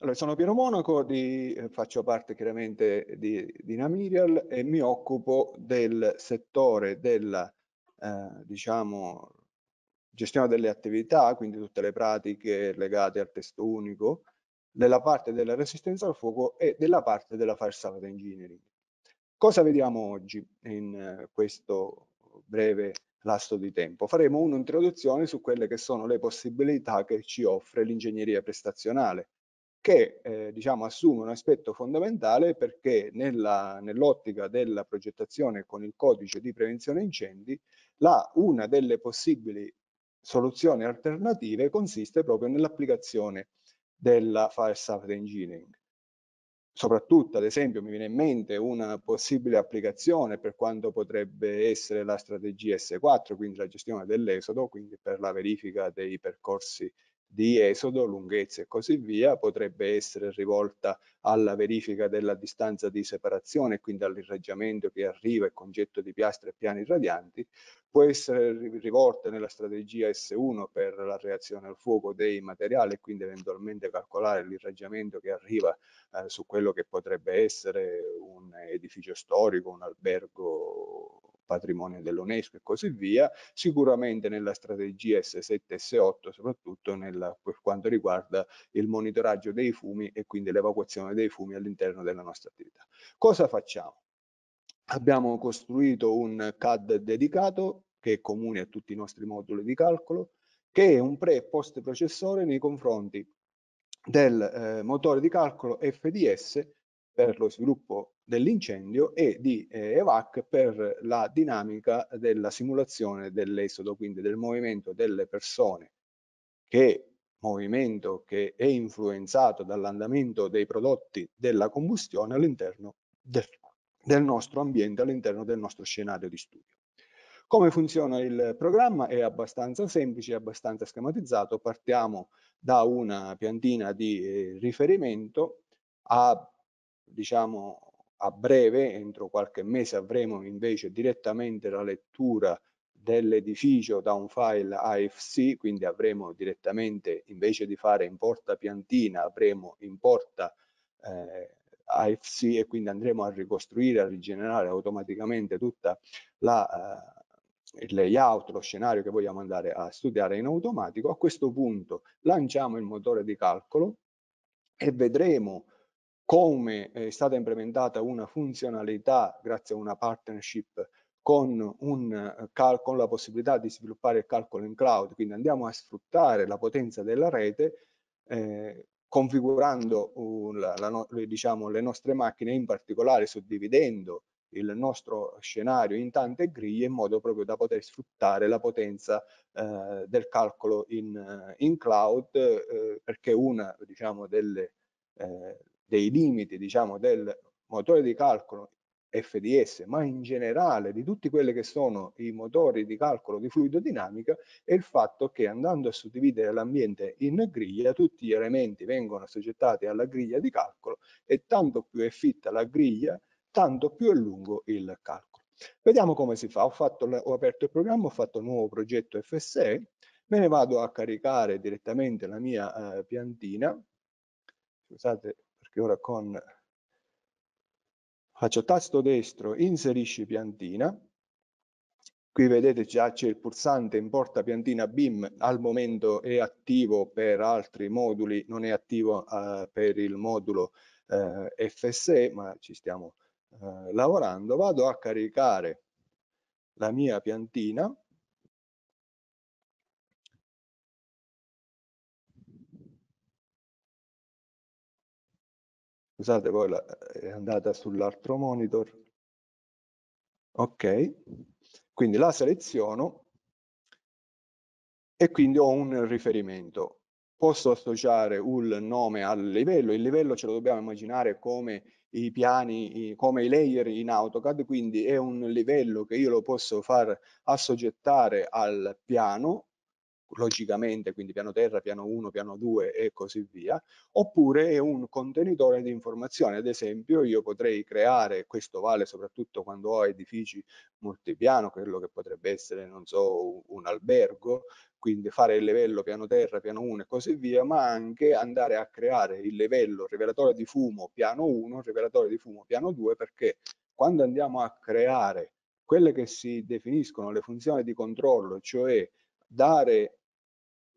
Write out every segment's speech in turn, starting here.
Allora, sono Piero Monaco, di, eh, faccio parte chiaramente di, di Namirial e mi occupo del settore della eh, diciamo, gestione delle attività, quindi tutte le pratiche legate al testo unico, della parte della resistenza al fuoco e della parte della fire safety engineering. Cosa vediamo oggi in eh, questo breve lasso di tempo? Faremo un'introduzione su quelle che sono le possibilità che ci offre l'ingegneria prestazionale che eh, diciamo, assume un aspetto fondamentale perché nell'ottica della progettazione con il codice di prevenzione incendi, la, una delle possibili soluzioni alternative consiste proprio nell'applicazione della fire safety engineering. Soprattutto, ad esempio, mi viene in mente una possibile applicazione per quanto potrebbe essere la strategia S4, quindi la gestione dell'esodo, quindi per la verifica dei percorsi di esodo, lunghezze e così via, potrebbe essere rivolta alla verifica della distanza di separazione, quindi all'irraggiamento che arriva e concetto di piastre e piani radianti, può essere rivolta nella strategia S1 per la reazione al fuoco dei materiali e quindi eventualmente calcolare l'irraggiamento che arriva eh, su quello che potrebbe essere un edificio storico, un albergo patrimonio dell'UNESCO e così via, sicuramente nella strategia S7 e S8, soprattutto nella, per quanto riguarda il monitoraggio dei fumi e quindi l'evacuazione dei fumi all'interno della nostra attività. Cosa facciamo? Abbiamo costruito un CAD dedicato che è comune a tutti i nostri moduli di calcolo, che è un pre e post processore nei confronti del eh, motore di calcolo FDS per lo sviluppo dell'incendio e di eh, EVAC per la dinamica della simulazione dell'esodo, quindi del movimento delle persone, che movimento che è influenzato dall'andamento dei prodotti della combustione all'interno del, del nostro ambiente, all'interno del nostro scenario di studio. Come funziona il programma? È abbastanza semplice, abbastanza schematizzato. Partiamo da una piantina di eh, riferimento a diciamo, a breve, entro qualche mese, avremo invece direttamente la lettura dell'edificio da un file AFC, quindi avremo direttamente, invece di fare in porta piantina, avremo importa eh, AFC e quindi andremo a ricostruire, a rigenerare automaticamente tutta la... Eh, il layout, lo scenario che vogliamo andare a studiare in automatico, a questo punto lanciamo il motore di calcolo e vedremo come eh, è stata implementata una funzionalità grazie a una partnership con, un, eh, con, la possibilità di sviluppare il calcolo in cloud, quindi andiamo a sfruttare la potenza della rete eh, configurando un, la, la, diciamo, le nostre macchine, in particolare suddividendo il nostro scenario in tante griglie in modo proprio da poter sfruttare la potenza eh, del calcolo in, eh, in cloud eh, perché una diciamo, delle, eh, dei limiti diciamo, del motore di calcolo FDS, ma in generale di tutti quelli che sono i motori di calcolo di fluidodinamica, è il fatto che andando a suddividere l'ambiente in griglia, tutti gli elementi vengono assoggettati alla griglia di calcolo e tanto più è fitta la griglia, tanto più è lungo il calcolo. Vediamo come si fa. Ho, fatto, ho aperto il programma, ho fatto un nuovo progetto FSE, me ne vado a caricare direttamente la mia eh, piantina, scusate che ora con faccio tasto destro, inserisci piantina, qui vedete già c'è il pulsante importa piantina BIM, al momento è attivo per altri moduli, non è attivo eh, per il modulo eh, FSE, ma ci stiamo eh, lavorando, vado a caricare la mia piantina, Scusate, poi la, eh, è andata sull'altro monitor. Ok, quindi la seleziono e quindi ho un riferimento. Posso associare un nome al livello, il livello ce lo dobbiamo immaginare come i piani, come i layer in AutoCAD, quindi è un livello che io lo posso far assoggettare al piano logicamente, quindi piano terra, piano 1, piano 2 e così via, oppure è un contenitore di informazioni. Ad esempio io potrei creare, questo vale soprattutto quando ho edifici multipiano, quello che potrebbe essere, non so, un albergo, quindi fare il livello piano terra, piano 1 e così via, ma anche andare a creare il livello rivelatore di fumo piano 1, rivelatore di fumo piano 2, perché quando andiamo a creare quelle che si definiscono le funzioni di controllo, cioè dare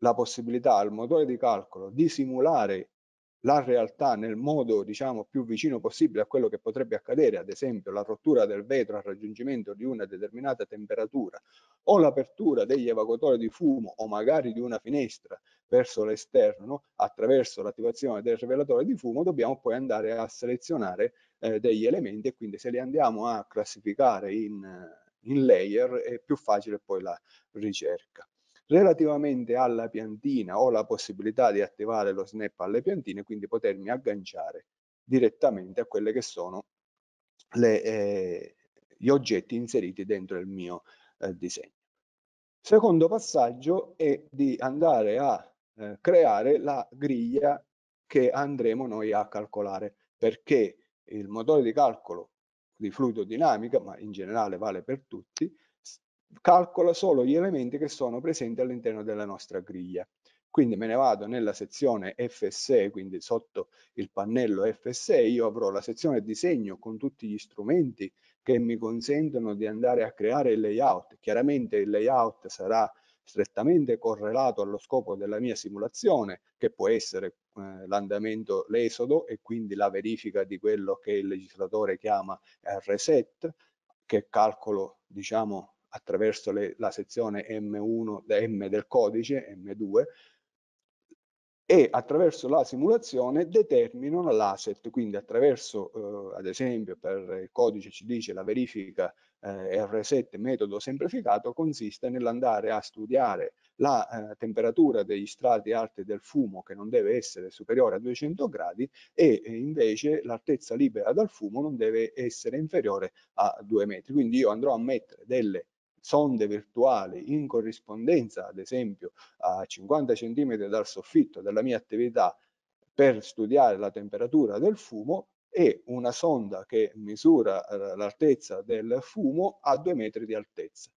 la possibilità al motore di calcolo di simulare la realtà nel modo diciamo più vicino possibile a quello che potrebbe accadere, ad esempio la rottura del vetro al raggiungimento di una determinata temperatura o l'apertura degli evacuatori di fumo o magari di una finestra verso l'esterno attraverso l'attivazione del rivelatore di fumo, dobbiamo poi andare a selezionare eh, degli elementi e quindi se li andiamo a classificare in, in layer è più facile poi la ricerca. Relativamente alla piantina ho la possibilità di attivare lo snap alle piantine, quindi potermi agganciare direttamente a quelle che sono le, eh, gli oggetti inseriti dentro il mio eh, disegno. Secondo passaggio è di andare a eh, creare la griglia che andremo noi a calcolare, perché il motore di calcolo di fluido dinamica, ma in generale vale per tutti, calcola solo gli elementi che sono presenti all'interno della nostra griglia. Quindi me ne vado nella sezione FSE, quindi sotto il pannello FSE io avrò la sezione disegno con tutti gli strumenti che mi consentono di andare a creare il layout. Chiaramente il layout sarà strettamente correlato allo scopo della mia simulazione, che può essere eh, l'andamento, l'esodo e quindi la verifica di quello che il legislatore chiama reset, che calcolo diciamo attraverso le, la sezione M1, M del codice, M2, e attraverso la simulazione determinano l'asset, quindi attraverso, eh, ad esempio, per il codice ci dice la verifica eh, R7 metodo semplificato consiste nell'andare a studiare la eh, temperatura degli strati alti del fumo che non deve essere superiore a 200 gradi e eh, invece l'altezza libera dal fumo non deve essere inferiore a 2 metri. Quindi io andrò a mettere delle sonde virtuali in corrispondenza, ad esempio, a 50 cm dal soffitto della mia attività per studiare la temperatura del fumo e una sonda che misura eh, l'altezza del fumo a 2 metri di altezza.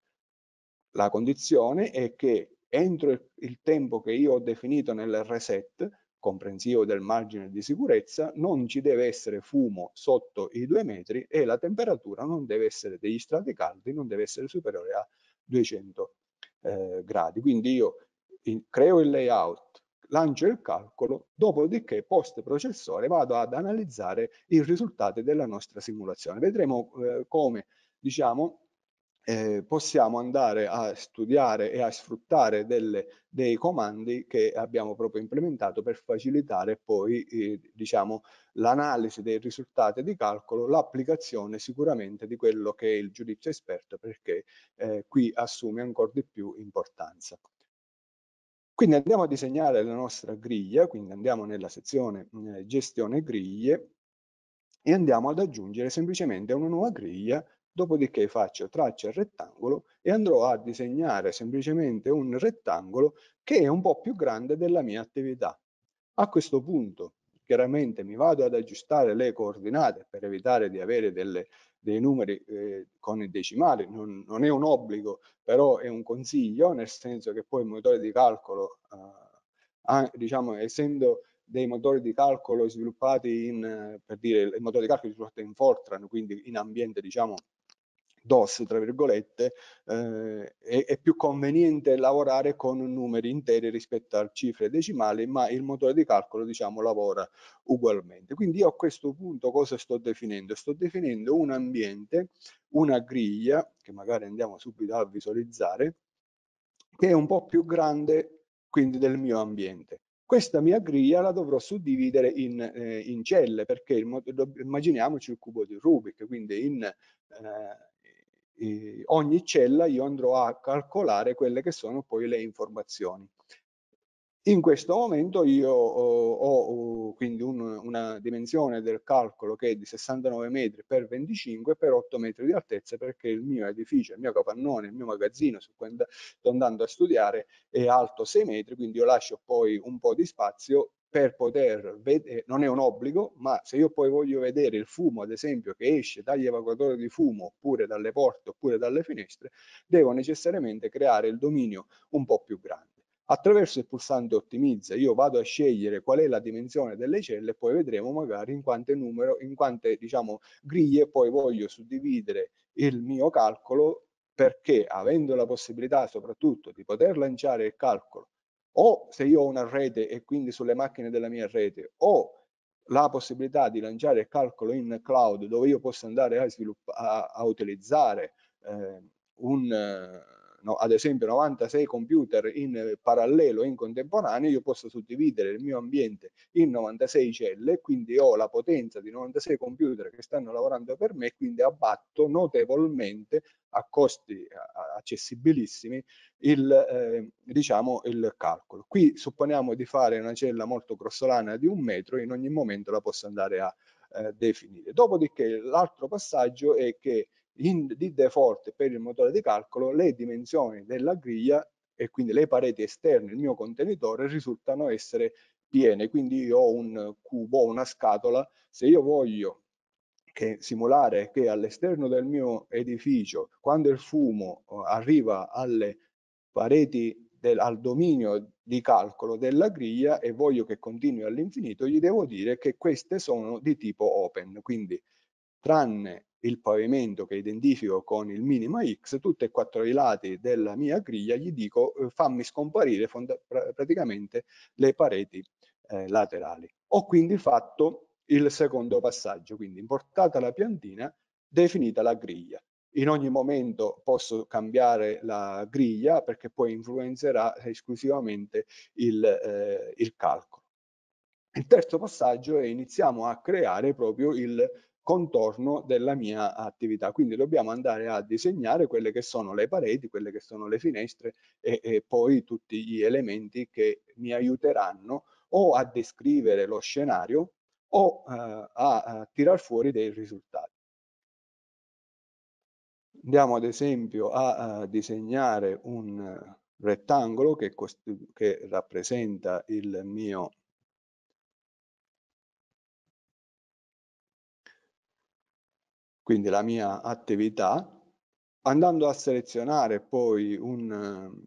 La condizione è che entro il tempo che io ho definito nel reset comprensivo del margine di sicurezza, non ci deve essere fumo sotto i due metri e la temperatura non deve essere degli strati caldi, non deve essere superiore a 200 eh, gradi. Quindi io in, creo il layout, lancio il calcolo, dopodiché post processore vado ad analizzare i risultati della nostra simulazione. Vedremo eh, come, diciamo, eh, possiamo andare a studiare e a sfruttare delle, dei comandi che abbiamo proprio implementato per facilitare poi eh, diciamo, l'analisi dei risultati di calcolo, l'applicazione sicuramente di quello che è il giudizio esperto perché eh, qui assume ancora di più importanza. Quindi andiamo a disegnare la nostra griglia, quindi andiamo nella sezione eh, gestione griglie e andiamo ad aggiungere semplicemente una nuova griglia dopodiché faccio traccia rettangolo e andrò a disegnare semplicemente un rettangolo che è un po' più grande della mia attività. A questo punto chiaramente mi vado ad aggiustare le coordinate per evitare di avere delle, dei numeri eh, con i decimali, non, non, è un obbligo, però è un consiglio, nel senso che poi il motore di calcolo, eh, diciamo, essendo dei motori di calcolo sviluppati in, per dire, il motore di calcolo sviluppato in Fortran, quindi in ambiente, diciamo, DOS, tra virgolette, eh, è, è, più conveniente lavorare con numeri interi rispetto a cifre decimali, ma il motore di calcolo diciamo, lavora ugualmente. Quindi io a questo punto cosa sto definendo? Sto definendo un ambiente, una griglia, che magari andiamo subito a visualizzare, che è un po' più grande quindi del mio ambiente. Questa mia griglia la dovrò suddividere in, eh, in celle, perché il, immaginiamoci il cubo di Rubik, quindi in, eh, eh, ogni cella io andrò a calcolare quelle che sono poi le informazioni. In questo momento io oh, ho, ho oh, quindi un, una dimensione del calcolo che è di 69 metri per 25 per 8 metri di altezza perché il mio edificio, il mio capannone, il mio magazzino su cui sto andando a studiare è alto 6 metri, quindi io lascio poi un po' di spazio per poter vedere, eh, non è un obbligo, ma se io poi voglio vedere il fumo, ad esempio, che esce dagli evacuatori di fumo, oppure dalle porte, oppure dalle finestre, devo necessariamente creare il dominio un po' più grande. Attraverso il pulsante ottimizza io vado a scegliere qual è la dimensione delle celle e poi vedremo magari in quante numero, in quante diciamo, griglie poi voglio suddividere il mio calcolo perché avendo la possibilità soprattutto di poter lanciare il calcolo o se io ho una rete e quindi sulle macchine della mia rete, o la possibilità di lanciare il calcolo in cloud dove io posso andare a, a, a utilizzare eh, un, no, ad esempio 96 computer in parallelo, in contemporanea, io posso suddividere il mio ambiente in 96 celle, quindi ho la potenza di 96 computer che stanno lavorando per me, quindi abbatto notevolmente a costi accessibilissimi il, eh, diciamo, il calcolo. Qui supponiamo di fare una cella molto grossolana di un metro, in ogni momento la posso andare a eh, definire. Dopodiché l'altro passaggio è che in, di default per il motore di calcolo le dimensioni della griglia e quindi le pareti esterne del mio contenitore risultano essere piene, quindi io ho un cubo, una scatola, se io voglio che simulare che all'esterno del mio edificio, quando il fumo eh, arriva alle pareti del, al dominio di calcolo della griglia e voglio che continui all'infinito, gli devo dire che queste sono di tipo open, quindi tranne il pavimento che identifico con il minima X, tutti e quattro i lati della mia griglia gli dico eh, fammi scomparire pr praticamente le pareti eh, laterali. Ho quindi fatto il secondo passaggio, quindi importata la piantina, definita la griglia. In ogni momento posso cambiare la griglia perché poi influenzerà esclusivamente il, eh, il calcolo. Il terzo passaggio è iniziamo a creare proprio il contorno della mia attività. Quindi dobbiamo andare a disegnare quelle che sono le pareti, quelle che sono le finestre e, e poi tutti gli elementi che mi aiuteranno o a descrivere lo scenario o eh, a, a tirar fuori dei risultati. Andiamo ad esempio a, a disegnare un rettangolo che, che rappresenta il mio quindi la mia attività, andando a selezionare poi un uh,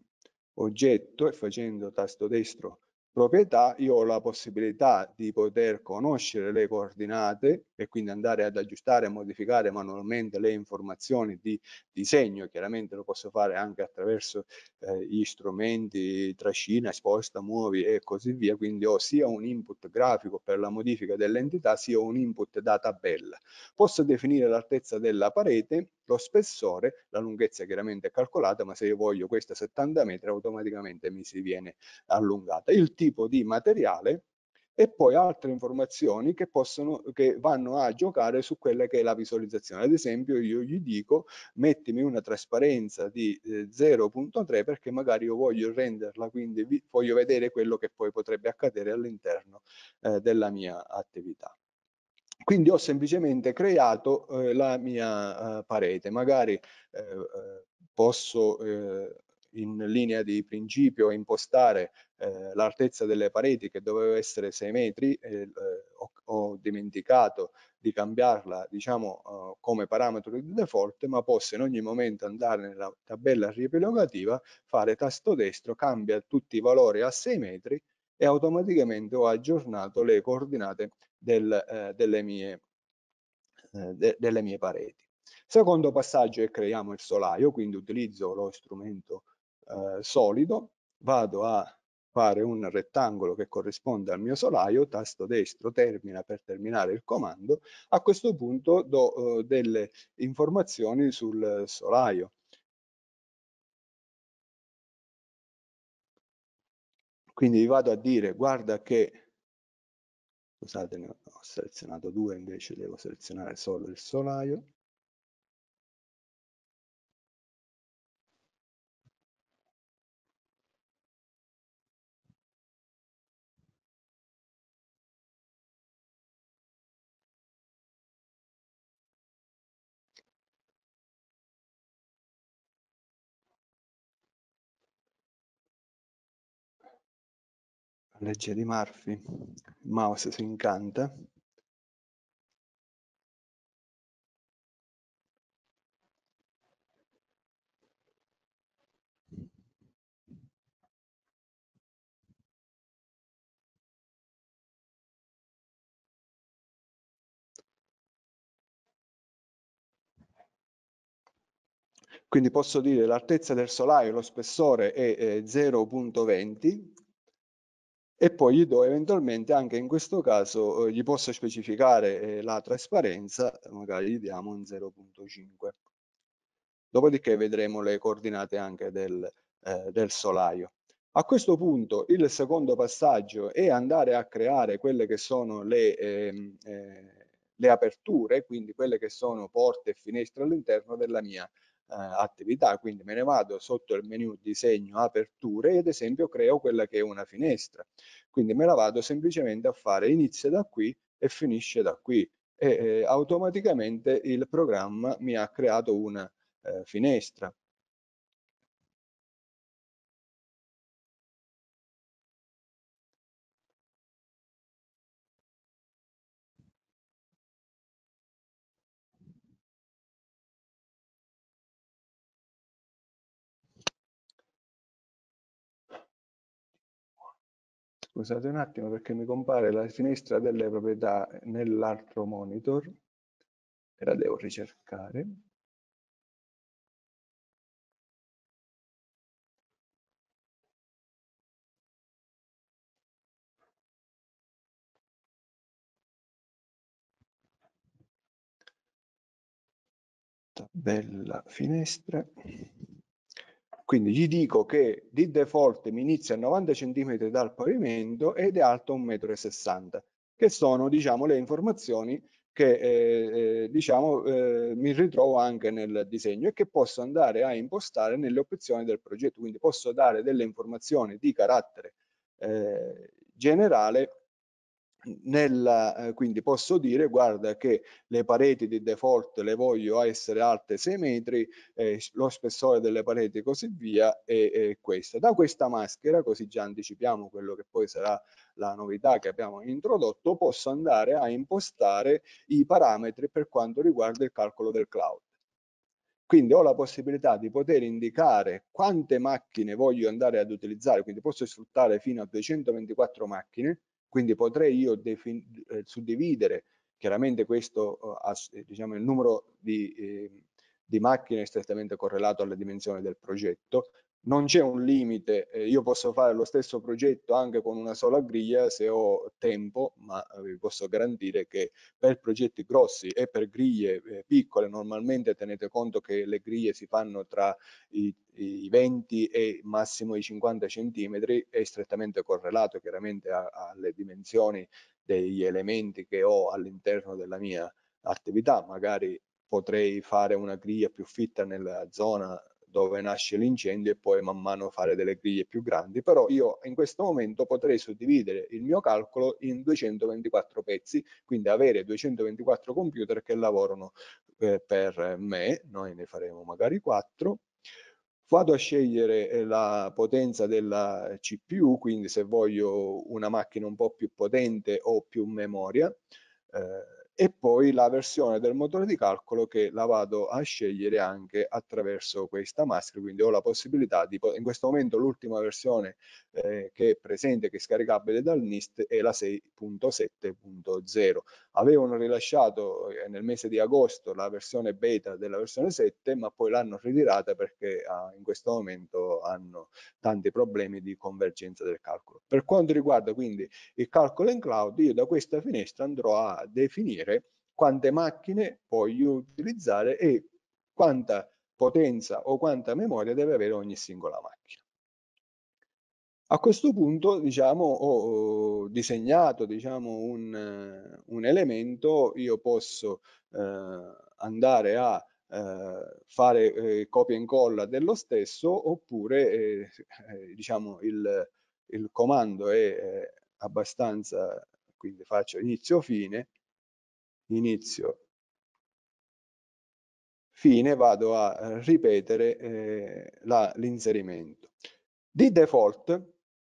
oggetto e facendo tasto destro proprietà io ho la possibilità di poter conoscere le coordinate e quindi andare ad aggiustare e modificare manualmente le informazioni di disegno, chiaramente lo posso fare anche attraverso eh, gli strumenti trascina, sposta, muovi e così via, quindi ho sia un input grafico per la modifica dell'entità sia un input da tabella. Posso definire l'altezza della parete lo spessore, la lunghezza chiaramente è calcolata, ma se io voglio questa 70 metri automaticamente mi si viene allungata. Il tipo di materiale e poi altre informazioni che, possono, che vanno a giocare su quella che è la visualizzazione. Ad esempio io gli dico mettimi una trasparenza di 0.3 eh, perché magari io voglio renderla, quindi voglio vedere quello che poi potrebbe accadere all'interno eh, della mia attività. Quindi ho semplicemente creato eh, la mia eh, parete, magari eh, eh, posso eh, in linea di principio impostare l'altezza delle pareti che doveva essere 6 metri, ho, ho, dimenticato di cambiarla diciamo come parametro di default, ma posso in ogni momento andare nella tabella riepilogativa, fare tasto destro, cambia tutti i valori a 6 metri e automaticamente ho aggiornato le coordinate del, eh, delle, mie, eh, de, delle, mie, pareti. Secondo passaggio è creiamo il solaio, quindi utilizzo lo strumento eh, solido, vado a fare un rettangolo che corrisponde al mio solaio, tasto destro termina per terminare il comando, a questo punto do eh, delle informazioni sul solaio. Quindi vado a dire guarda che scusate ne ho selezionato due invece devo selezionare solo il solaio legge di Murphy, il mouse si incanta. Quindi posso dire l'altezza del solaio, lo spessore è eh, 0.20, e poi gli do eventualmente anche in questo caso eh, gli posso specificare eh, la trasparenza, magari gli diamo un 0.5. Dopodiché vedremo le coordinate anche del, eh, del solaio. A questo punto il secondo passaggio è andare a creare quelle che sono le, ehm, eh, le aperture, quindi quelle che sono porte e finestre all'interno della mia eh, attività, quindi me ne vado sotto il menu disegno aperture e ad esempio creo quella che è una finestra, quindi me la vado semplicemente a fare inizia da qui e finisce da qui e eh, automaticamente il programma mi ha creato una eh, finestra. Scusate un attimo perché mi compare la finestra delle proprietà nell'altro monitor e la devo ricercare. tabella finestra quindi gli dico che di default mi inizia a 90 cm dal pavimento ed è alto 1,60 m, che sono diciamo, le informazioni che eh, eh, diciamo, eh, mi ritrovo anche nel disegno e che posso andare a impostare nelle opzioni del progetto. Quindi posso dare delle informazioni di carattere eh, generale nella, eh, quindi posso dire guarda che le pareti di default le voglio essere alte 6 metri eh, lo spessore delle pareti e così via è, è questa da questa maschera così già anticipiamo quello che poi sarà la novità che abbiamo introdotto posso andare a impostare i parametri per quanto riguarda il calcolo del cloud quindi ho la possibilità di poter indicare quante macchine voglio andare ad utilizzare quindi posso sfruttare fino a 224 macchine quindi potrei io eh, suddividere chiaramente questo eh, eh, diciamo, il numero di, eh, di macchine è strettamente correlato alla dimensione del progetto, non c'è un limite, eh, io posso fare lo stesso progetto anche con una sola griglia se ho tempo, ma eh, vi posso garantire che per progetti grossi e per griglie eh, piccole, normalmente tenete conto che le griglie si fanno tra i, i 20 e massimo i 50 centimetri, è strettamente correlato chiaramente a, alle dimensioni degli elementi che ho all'interno della mia attività, magari potrei fare una griglia più fitta nella zona dove nasce l'incendio e poi man mano fare delle griglie più grandi, però io in questo momento potrei suddividere il mio calcolo in 224 pezzi, quindi avere 224 computer che lavorano eh, per me, noi ne faremo magari 4, vado a scegliere eh, la potenza della CPU, quindi se voglio una macchina un po' più potente o più memoria, eh, e poi la versione del motore di calcolo che la vado a scegliere anche attraverso questa maschera, quindi ho la possibilità di, in questo momento l'ultima versione eh, che è presente, che è scaricabile dal NIST è la 6.7.0. Avevano rilasciato eh, nel mese di agosto la versione beta della versione 7, ma poi l'hanno ritirata perché ah, in questo momento hanno tanti problemi di convergenza del calcolo. Per quanto riguarda quindi il calcolo in cloud, io da questa finestra andrò a definire capire quante macchine voglio utilizzare e quanta potenza o quanta memoria deve avere ogni singola macchina. A questo punto diciamo, ho disegnato diciamo, un, un, elemento, io posso eh, andare a eh, fare eh, copia e incolla dello stesso oppure eh, eh, diciamo, il, il, comando è eh, abbastanza, quindi faccio inizio-fine, inizio, fine, vado a eh, ripetere eh, l'inserimento. Di default,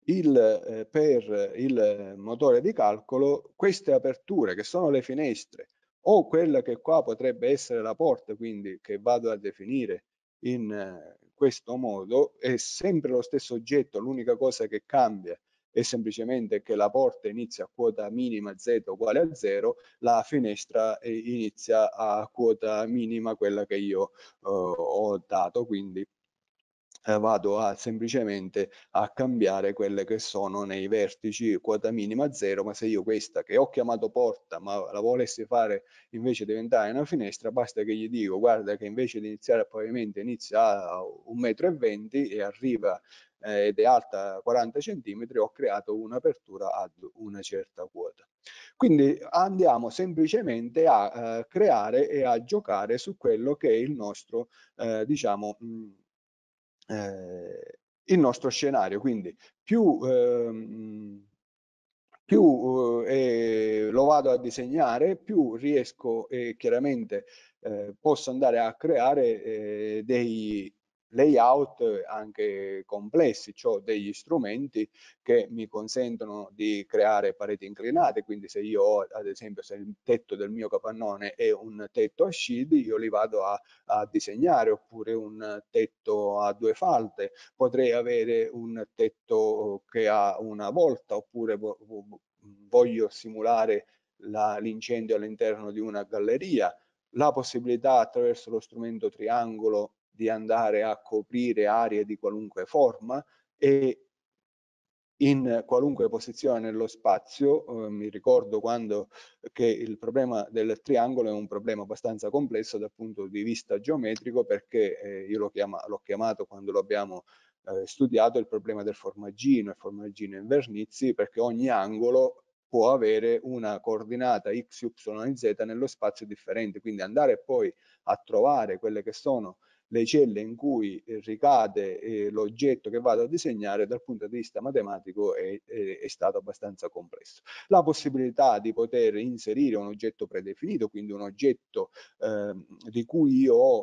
il, eh, per il motore di calcolo, queste aperture che sono le finestre, o quella che qua potrebbe essere la porta, quindi che vado a definire in eh, questo modo, è sempre lo stesso oggetto, l'unica cosa che cambia è semplicemente che la porta inizia a quota minima z uguale a 0, la finestra eh, inizia a quota minima quella che io eh, ho dato, quindi eh, vado a semplicemente a cambiare quelle che sono nei vertici quota minima zero ma se io questa che ho chiamato porta ma la volessi fare invece diventare una finestra basta che gli dico guarda che invece di iniziare a pavimento inizia a 1,20 m e arriva eh, ed è alta 40 cm ho creato un'apertura ad una certa quota quindi andiamo semplicemente a eh, creare e a giocare su quello che è il nostro eh, diciamo mh, eh, il nostro scenario. Quindi più, ehm, più eh, eh lo vado a disegnare, più riesco e eh, chiaramente eh, posso andare a creare dei, layout eh, anche complessi, ho degli strumenti che mi consentono di creare pareti inclinate, quindi se io ho ad esempio se il tetto del mio capannone è un tetto a scidi, io li vado a, a disegnare, oppure un tetto a due falte, potrei avere un tetto che ha una volta, oppure voglio simulare l'incendio all'interno di una galleria, la possibilità attraverso lo strumento triangolo di andare a coprire aree di qualunque forma e in qualunque posizione nello spazio, eh, mi ricordo quando che il problema del triangolo è un problema abbastanza complesso dal punto di vista geometrico perché eh, io l'ho chiama, chiamato quando lo abbiamo eh, studiato il problema del formaggino e formaggino in Vernizzi perché ogni angolo può avere una coordinata x, y, z nello spazio differente, quindi andare poi a trovare quelle che sono le celle in cui eh, ricade eh, l'oggetto che vado a disegnare dal punto di vista matematico è, è, è, stato abbastanza complesso. La possibilità di poter inserire un oggetto predefinito, quindi un oggetto eh, di cui io ho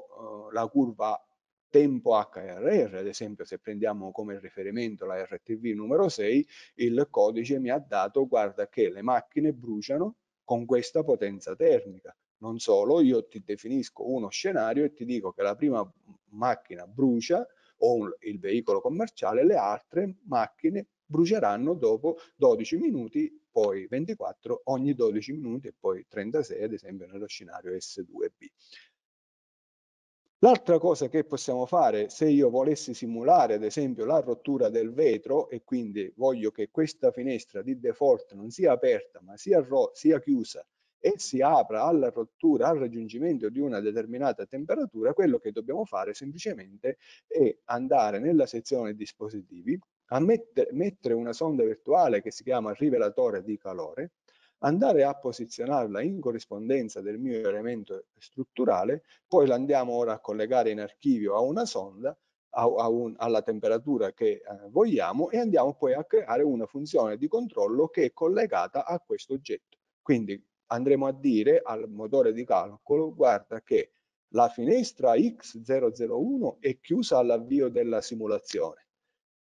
eh, la curva tempo HRR, ad esempio se prendiamo come riferimento la RTV numero 6, il codice mi ha dato, guarda che le macchine bruciano con questa potenza termica, non solo, io ti definisco uno scenario e ti dico che la prima macchina brucia o il veicolo commerciale, le altre macchine bruceranno dopo 12 minuti, poi 24 ogni 12 minuti e poi 36 ad esempio nello scenario S2B. L'altra cosa che possiamo fare se io volessi simulare ad esempio la rottura del vetro e quindi voglio che questa finestra di default non sia aperta ma sia, sia chiusa e si apra alla rottura, al raggiungimento di una determinata temperatura, quello che dobbiamo fare semplicemente è andare nella sezione dispositivi, a mettere, mettere una sonda virtuale che si chiama rivelatore di calore, andare a posizionarla in corrispondenza del mio elemento strutturale, poi la andiamo ora a collegare in archivio a una sonda, a, a un, alla temperatura che eh, vogliamo e andiamo poi a creare una funzione di controllo che è collegata a questo oggetto. Quindi andremo a dire al motore di calcolo guarda che la finestra X001 è chiusa all'avvio della simulazione.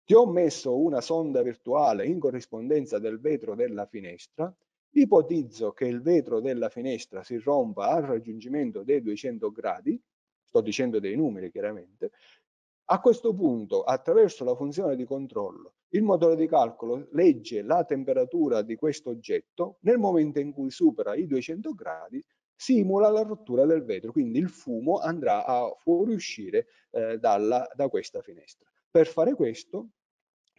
Ti ho messo una sonda virtuale in corrispondenza del vetro della finestra, ipotizzo che il vetro della finestra si rompa al raggiungimento dei 200 gradi, sto dicendo dei numeri chiaramente, a questo punto attraverso la funzione di controllo il motore di calcolo legge la temperatura di questo oggetto, nel momento in cui supera i 200 gradi simula la rottura del vetro, quindi il fumo andrà a fuoriuscire eh, dalla, da questa finestra. Per fare questo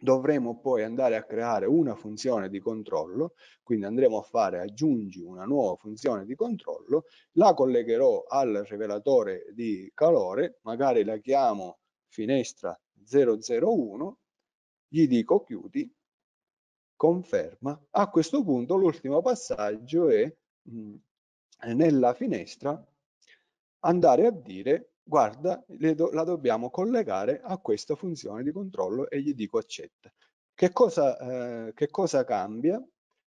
dovremo poi andare a creare una funzione di controllo, quindi andremo a fare aggiungi una nuova funzione di controllo, la collegherò al rivelatore di calore, magari la chiamo finestra 001 gli dico chiudi, conferma. A questo punto l'ultimo passaggio è mh, mm, nella finestra andare a dire guarda do, la dobbiamo collegare a questa funzione di controllo e gli dico accetta. Che cosa, eh, che cosa cambia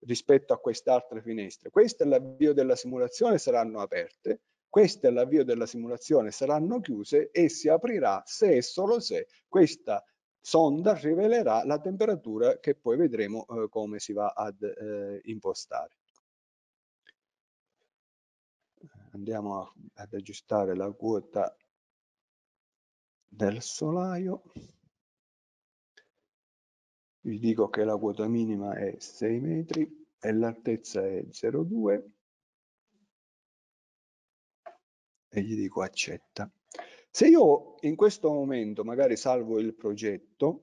rispetto a queste altre finestre Questo è l'avvio della simulazione, saranno aperte, questo è l'avvio della simulazione, saranno chiuse e si aprirà se e solo se questa sonda rivelerà la temperatura che poi vedremo eh, come si va ad eh, impostare. Andiamo a, ad aggiustare la quota del solaio. Vi dico che la quota minima è 6 metri e l'altezza è 0,2 e gli dico accetta. Se io in questo momento magari salvo il progetto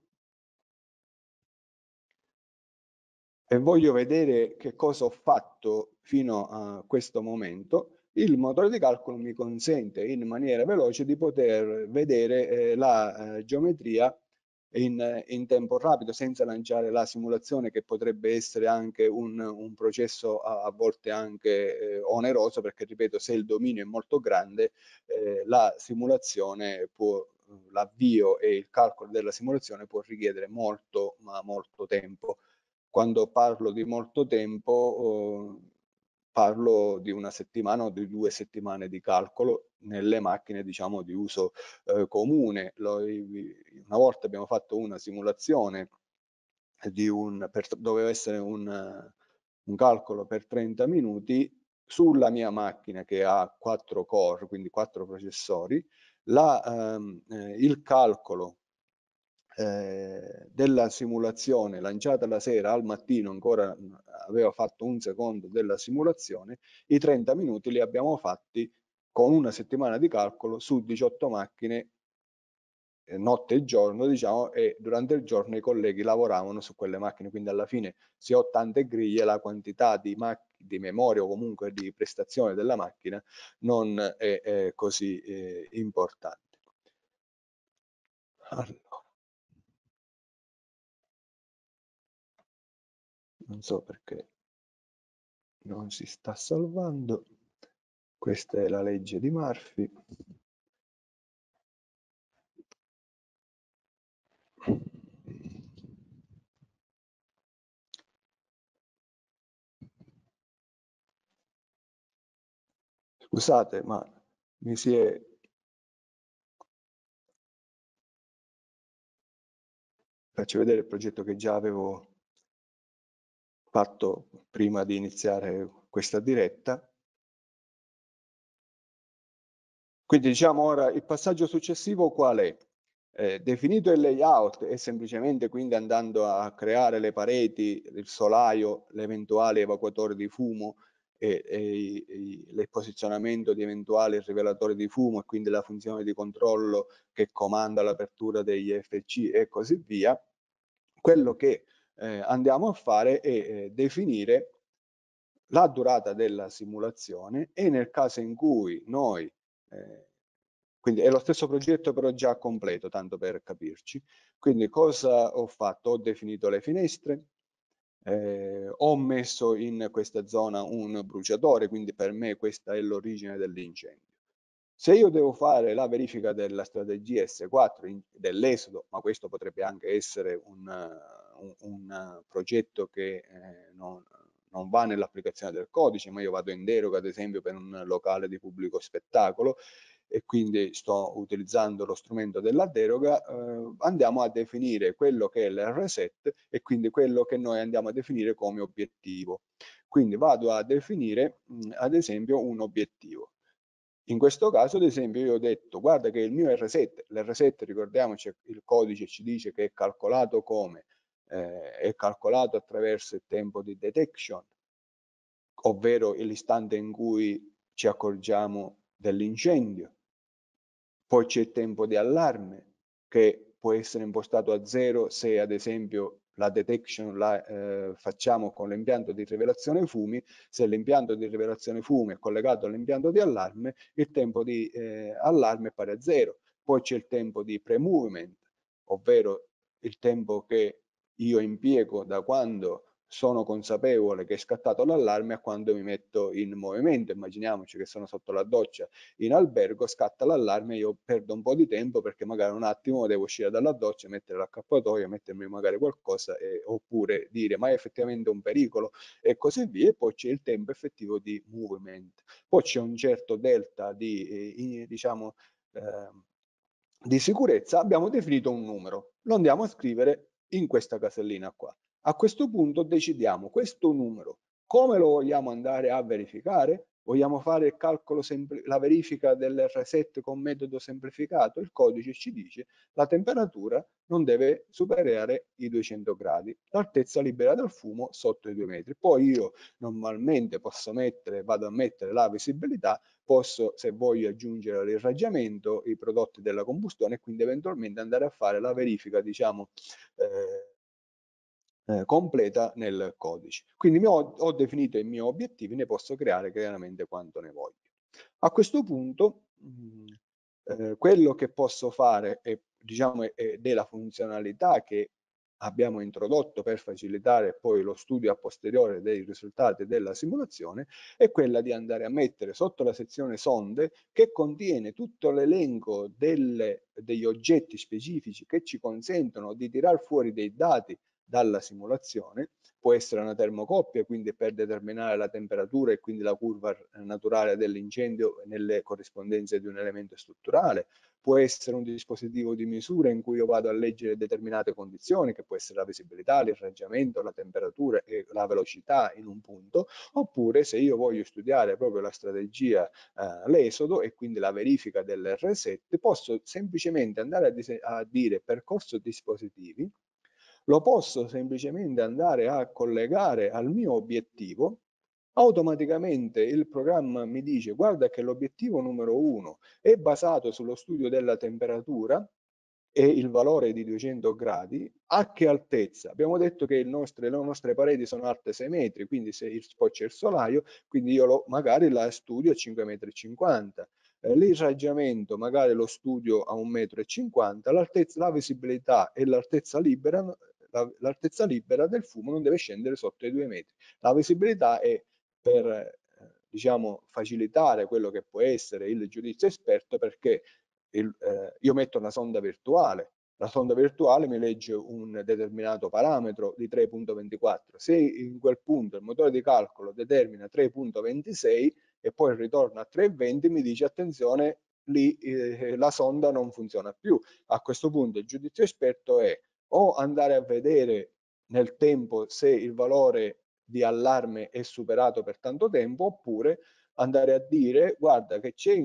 e voglio vedere che cosa ho fatto fino a questo momento, il motore di calcolo mi consente in maniera veloce di poter vedere eh, la eh, geometria in, in tempo rapido senza lanciare la simulazione che potrebbe essere anche un, un processo a, a, volte anche eh, oneroso perché ripeto se il dominio è molto grande eh, la simulazione può l'avvio e il calcolo della simulazione può richiedere molto ma molto tempo quando parlo di molto tempo oh, parlo di una settimana o di due settimane di calcolo nelle macchine diciamo di uso eh, comune. Lo, una volta abbiamo fatto una simulazione di un, per, doveva essere un, un calcolo per 30 minuti sulla mia macchina che ha quattro core, quindi quattro processori, la, ehm, eh, il calcolo eh, della simulazione lanciata la sera al mattino ancora mm, aveva fatto un secondo della simulazione, i 30 minuti li abbiamo fatti con una settimana di calcolo su 18 macchine eh, notte e giorno, diciamo, e durante il giorno i colleghi lavoravano su quelle macchine, quindi alla fine se ho tante griglie la quantità di, di memoria o comunque di prestazione della macchina non è, è così eh, importante. non so perché non si sta salvando. Questa è la legge di Murphy. Scusate, ma mi si è faccio vedere il progetto che già avevo fatto prima di iniziare questa diretta. Quindi diciamo ora il passaggio successivo qual è? Eh, definito il layout e semplicemente quindi andando a creare le pareti, il solaio, l'eventuale evacuatore di fumo e, e, e il posizionamento di eventuali rivelatore di fumo e quindi la funzione di controllo che comanda l'apertura degli FC e così via, quello che eh, andiamo a fare è eh, definire la durata della simulazione e nel caso in cui noi, eh, quindi è lo stesso progetto però già completo, tanto per capirci, quindi cosa ho fatto? Ho definito le finestre, eh, ho messo in questa zona un bruciatore, quindi per me questa è l'origine dell'incendio. Se io devo fare la verifica della strategia S4, dell'esodo, ma questo potrebbe anche essere un un, un, progetto che eh, non, non va nell'applicazione del codice, ma io vado in deroga ad esempio per un locale di pubblico spettacolo e quindi sto utilizzando lo strumento della deroga, eh, andiamo a definire quello che è l'R-set e quindi quello che noi andiamo a definire come obiettivo. Quindi vado a definire mh, ad esempio un obiettivo. In questo caso, ad esempio, io ho detto, guarda che il mio R7, l'R7 ricordiamoci, il codice ci dice che è calcolato come eh, è calcolato attraverso il tempo di detection, ovvero l'istante in cui ci accorgiamo dell'incendio. Poi c'è il tempo di allarme che può essere impostato a zero se ad esempio la detection la eh, facciamo con l'impianto di rivelazione fumi, se l'impianto di rivelazione fumi è collegato all'impianto di allarme, il tempo di eh, allarme è pari a zero. Poi c'è il tempo di pre-movement, ovvero il tempo che io impiego da quando sono consapevole che è scattato l'allarme a quando mi metto in movimento. Immaginiamoci che sono sotto la doccia in albergo, scatta l'allarme, io perdo un po' di tempo perché magari un attimo devo uscire dalla doccia, mettere l'accappatoio, mettermi magari qualcosa e, oppure dire ma è effettivamente un pericolo e così via. E poi c'è il tempo effettivo di movimento. Poi c'è un certo delta di, eh, in, diciamo, eh, di sicurezza, abbiamo definito un numero. Lo andiamo a scrivere in questa casellina qua. A questo punto decidiamo questo numero, come lo vogliamo andare a verificare? Vogliamo fare il calcolo, la verifica del reset con metodo semplificato? Il codice ci dice la temperatura non deve superare i 200 gradi, l'altezza libera dal fumo sotto i 2 metri. Poi io normalmente posso mettere, vado a mettere la visibilità posso, se voglio, aggiungere all'irraggiamento i prodotti della combustione e quindi eventualmente andare a fare la verifica, diciamo, eh, eh, completa nel codice. Quindi ho, ho definito i miei obiettivi, ne posso creare chiaramente quanto ne voglio. A questo punto, mh, mm, eh, quello che posso fare è, diciamo, è, è della funzionalità che abbiamo introdotto per facilitare poi lo studio a posteriore dei risultati della simulazione è quella di andare a mettere sotto la sezione sonde che contiene tutto l'elenco degli oggetti specifici che ci consentono di tirar fuori dei dati dalla simulazione, può essere una termocoppia, quindi per determinare la temperatura e quindi la curva eh, naturale dell'incendio nelle corrispondenze di un elemento strutturale, può essere un dispositivo di misura in cui io vado a leggere determinate condizioni, che può essere la visibilità, l'irraggiamento, la temperatura e la velocità in un punto, oppure se io voglio studiare proprio la strategia eh, l'esodo e quindi la verifica dell'R7, posso semplicemente andare a, a dire percorso dispositivi lo posso semplicemente andare a collegare al mio obiettivo, automaticamente il programma mi dice guarda che l'obiettivo numero 1 è basato sullo studio della temperatura e il valore di 200 gradi, a che altezza? Abbiamo detto che nostre, le nostre pareti sono alte 6 metri, quindi se il, poi c'è il solaio, quindi io lo, magari la studio a 5,50 metri. Eh, l'irraggiamento magari lo studio a 1,50 metro, l'altezza, la visibilità e l'altezza libera l'altezza libera del fumo non deve scendere sotto i due metri. La visibilità è per eh, diciamo, facilitare quello che può essere il giudizio esperto perché il, eh, io metto una sonda virtuale, la sonda virtuale mi legge un determinato parametro di 3.24, se in quel punto il motore di calcolo determina 3.26 e poi ritorna a 3.20 mi dice attenzione lì eh, la sonda non funziona più. A questo punto il giudizio esperto è o andare a vedere nel tempo se il valore di allarme è superato per tanto tempo oppure andare a dire guarda che c'è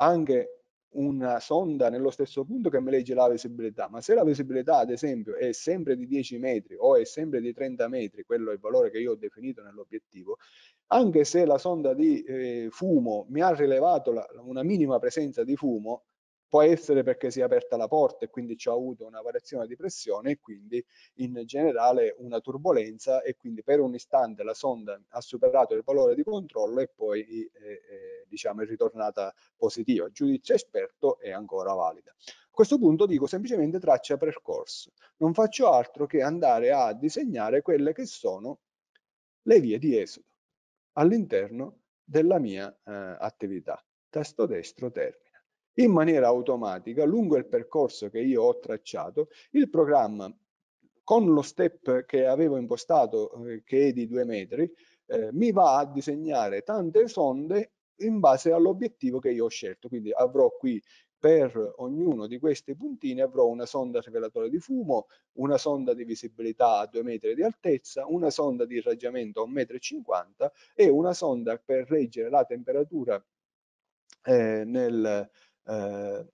anche una sonda nello stesso punto che mi legge la visibilità ma se la visibilità ad esempio è sempre di 10 metri o è sempre di 30 metri quello è il valore che io ho definito nell'obiettivo anche se la sonda di eh, fumo mi ha rilevato la, una minima presenza di fumo Può essere perché si è aperta la porta e quindi ci ha avuto una variazione di pressione e quindi in generale una turbolenza e quindi per un istante la sonda ha superato il valore di controllo e poi eh, eh diciamo è ritornata positiva. Il giudice esperto è ancora valida. A questo punto dico semplicemente traccia percorso. Non faccio altro che andare a disegnare quelle che sono le vie di esodo all'interno della mia eh, attività. Tasto destro termine in maniera automatica, lungo il percorso che io ho tracciato, il programma con lo step che avevo impostato, eh, che è di due metri, eh, mi va a disegnare tante sonde in base all'obiettivo che io ho scelto. Quindi avrò qui per ognuno di questi puntini avrò una sonda rivelatore di fumo, una sonda di visibilità a 2 metri di altezza, una sonda di irraggiamento a 1,50 m e una sonda per reggere la temperatura eh, nel, eh,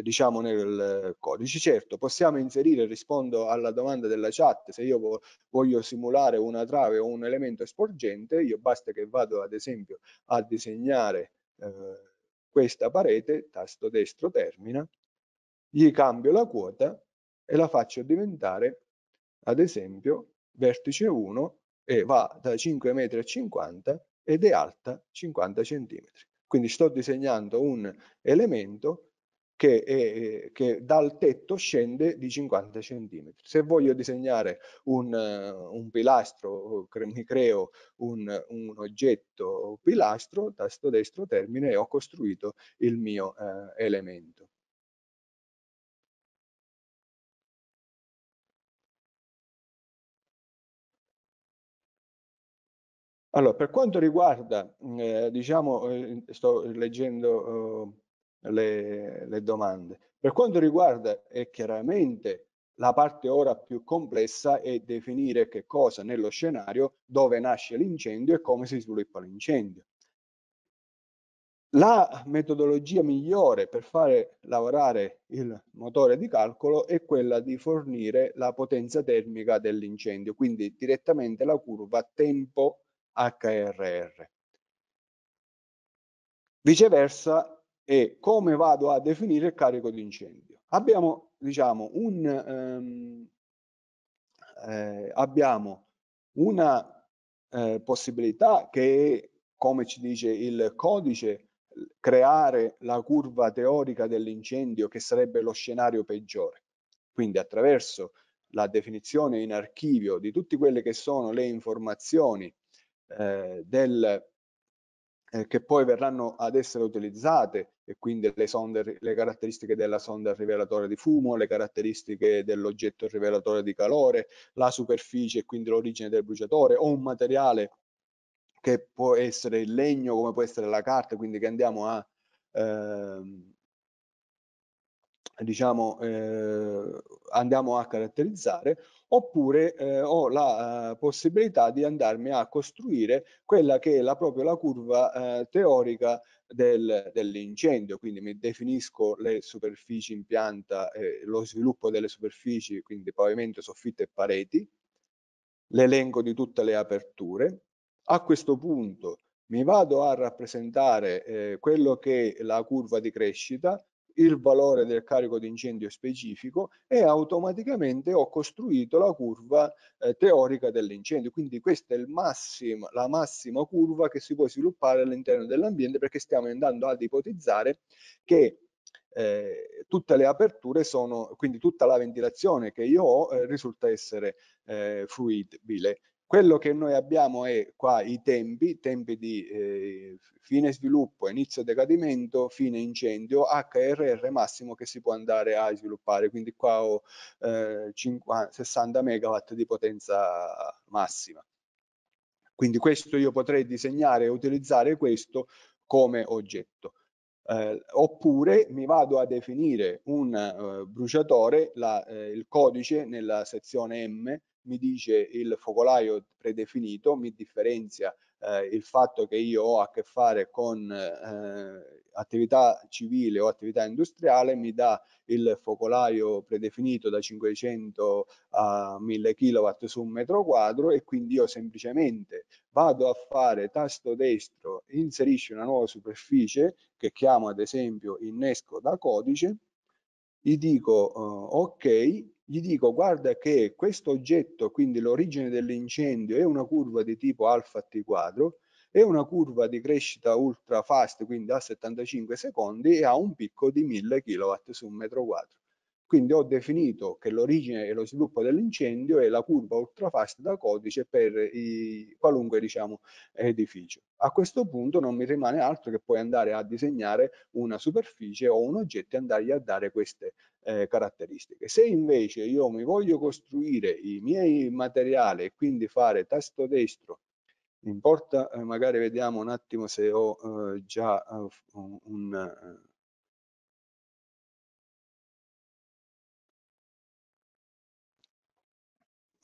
diciamo nel codice. Certo, possiamo inserire, rispondo alla domanda della chat, se io voglio simulare una trave o un elemento sporgente, io basta che vado ad esempio a disegnare eh, questa parete, tasto destro termina, gli cambio la quota e la faccio diventare ad esempio vertice 1 e va da 5,50 m ed è alta 50 cm. Quindi sto disegnando un elemento che, è, eh, che, dal tetto scende di 50 cm. Se voglio disegnare un, eh, un pilastro, mi creo un, un, oggetto pilastro, tasto destro termine, e ho costruito il mio eh, elemento. Allora, per quanto riguarda, eh, diciamo, eh, sto leggendo eh, le, le, domande, per quanto riguarda è eh, chiaramente la parte ora più complessa è definire che cosa nello scenario, dove nasce l'incendio e come si sviluppa l'incendio. La metodologia migliore per fare lavorare il motore di calcolo è quella di fornire la potenza termica dell'incendio, quindi direttamente la curva tempo HRR. Viceversa è come vado a definire il carico di incendio. Abbiamo, diciamo, un, ehm, eh, abbiamo una eh, possibilità che, è, come ci dice il codice, creare la curva teorica dell'incendio che sarebbe lo scenario peggiore. Quindi attraverso la definizione in archivio di tutte quelle che sono le informazioni eh, del, eh, che poi verranno ad essere utilizzate e quindi le, sonde, le caratteristiche della sonda rivelatore di fumo, le caratteristiche dell'oggetto rivelatore di calore, la superficie e quindi l'origine del bruciatore o un materiale che può essere il legno come può essere la carta, quindi che andiamo a ehm, diciamo eh, andiamo a caratterizzare oppure eh, ho la eh, possibilità di andarmi a costruire quella che è la, proprio la curva eh, teorica del, dell'incendio, quindi mi definisco le superfici in pianta, lo sviluppo delle superfici, quindi pavimento, soffitto e pareti, l'elenco di tutte le aperture. A questo punto mi vado a rappresentare eh, quello che è la curva di crescita, il valore del carico di incendio specifico e automaticamente ho costruito la curva eh, teorica dell'incendio. Quindi questa è massimo, la massima curva che si può sviluppare all'interno dell'ambiente perché stiamo andando ad ipotizzare che eh, tutte le aperture sono, quindi tutta la ventilazione che io ho eh, risulta essere eh, fruibile. Quello che noi abbiamo è qua i tempi, tempi di eh, fine sviluppo, inizio decadimento, fine incendio, HRR massimo che si può andare a sviluppare, quindi qua ho eh, 50, 60 MW di potenza massima. Quindi questo io potrei disegnare e utilizzare questo come oggetto. Eh, oppure mi vado a definire un eh, bruciatore, la, eh, il codice nella sezione M mi dice il focolaio predefinito, mi differenzia eh, il fatto che io ho a che fare con eh, attività civile o attività industriale, mi dà il focolaio predefinito da 500 a 1000 kW su un metro quadro e quindi io semplicemente vado a fare tasto destro, inserisci una nuova superficie che chiamo ad esempio innesco da codice, gli dico eh, ok gli dico guarda che questo oggetto, quindi l'origine dell'incendio, è una curva di tipo alfa t 4 è una curva di crescita ultra fast, quindi a 75 secondi, e ha un picco di 1000 kW su un metro quadro. Quindi ho definito che l'origine e lo sviluppo dell'incendio è la curva ultrafast da codice per i, qualunque diciamo, edificio. A questo punto non mi rimane altro che poi andare a disegnare una superficie o un oggetto e andargli a dare queste eh, caratteristiche. Se invece io mi voglio costruire i miei materiali e quindi fare tasto destro importa, eh, magari vediamo un attimo se ho eh, già uh, un, un eh,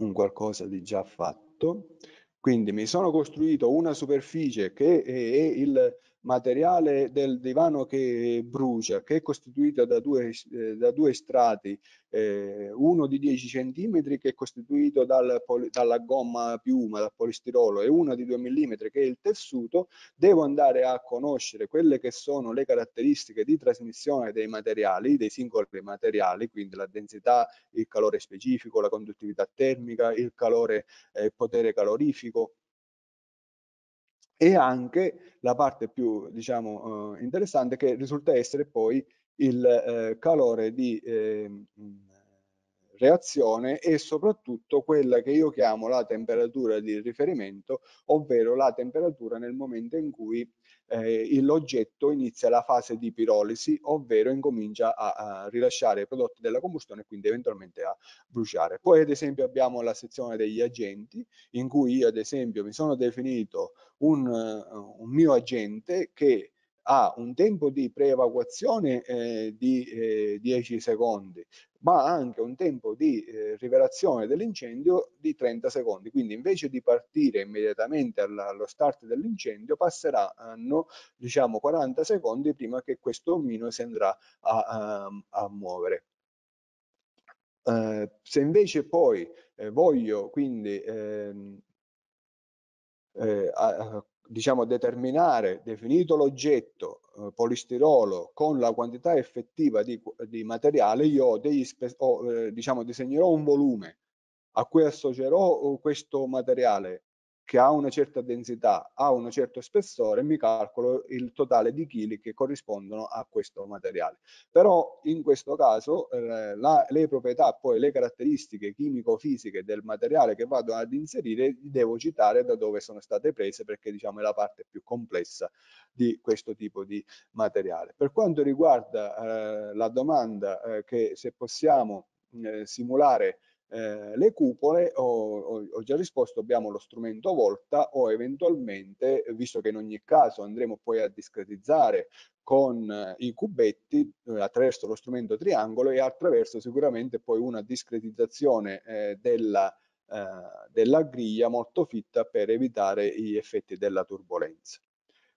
un qualcosa di già fatto. Quindi mi sono costruito una superficie che è il materiale del divano che brucia, che è costituito da due, eh, da due strati, eh, uno di 10 cm che è costituito dal, dalla gomma piuma, dal polistirolo, e uno di 2 mm che è il tessuto, devo andare a conoscere quelle che sono le caratteristiche di trasmissione dei materiali, dei singoli materiali, quindi la densità, il calore specifico, la conduttività termica, il calore, eh, potere calorifico, e anche la parte più diciamo, eh, interessante che risulta essere poi il eh, calore di eh, reazione e soprattutto quella che io chiamo la temperatura di riferimento, ovvero la temperatura nel momento in cui eh, l'oggetto inizia la fase di pirolisi, ovvero incomincia a, a, rilasciare i prodotti della combustione e quindi eventualmente a bruciare. Poi ad esempio abbiamo la sezione degli agenti, in cui io ad esempio mi sono definito un, eh, un mio agente che ha un tempo di pre-evacuazione eh, di eh, 10 secondi, ma ha anche un tempo di eh, rivelazione dell'incendio di 30 secondi, quindi invece di partire immediatamente alla, allo start dell'incendio passeranno diciamo 40 secondi prima che questo omino si andrà a, a, a muovere. Eh, se invece poi eh, voglio quindi ehm, eh, a, diciamo, determinare, definito l'oggetto eh, polistirolo con la quantità effettiva di, di materiale, io degli ho, eh, diciamo, disegnerò un volume a cui associerò eh, questo materiale che ha una certa densità, ha un certo spessore, mi calcolo il totale di chili che corrispondono a questo materiale. Però in questo caso eh, la, le proprietà, poi le caratteristiche chimico-fisiche del materiale che vado ad inserire, devo citare da dove sono state prese perché diciamo è la parte più complessa di questo tipo di materiale. Per quanto riguarda eh, la domanda eh, che se possiamo eh, simulare eh, le cupole, ho, ho, già risposto, abbiamo lo strumento Volta o eventualmente, visto che in ogni caso andremo poi a discretizzare con eh, i cubetti eh, attraverso lo strumento triangolo e attraverso sicuramente poi una discretizzazione eh, della, eh, della griglia molto fitta per evitare gli effetti della turbolenza.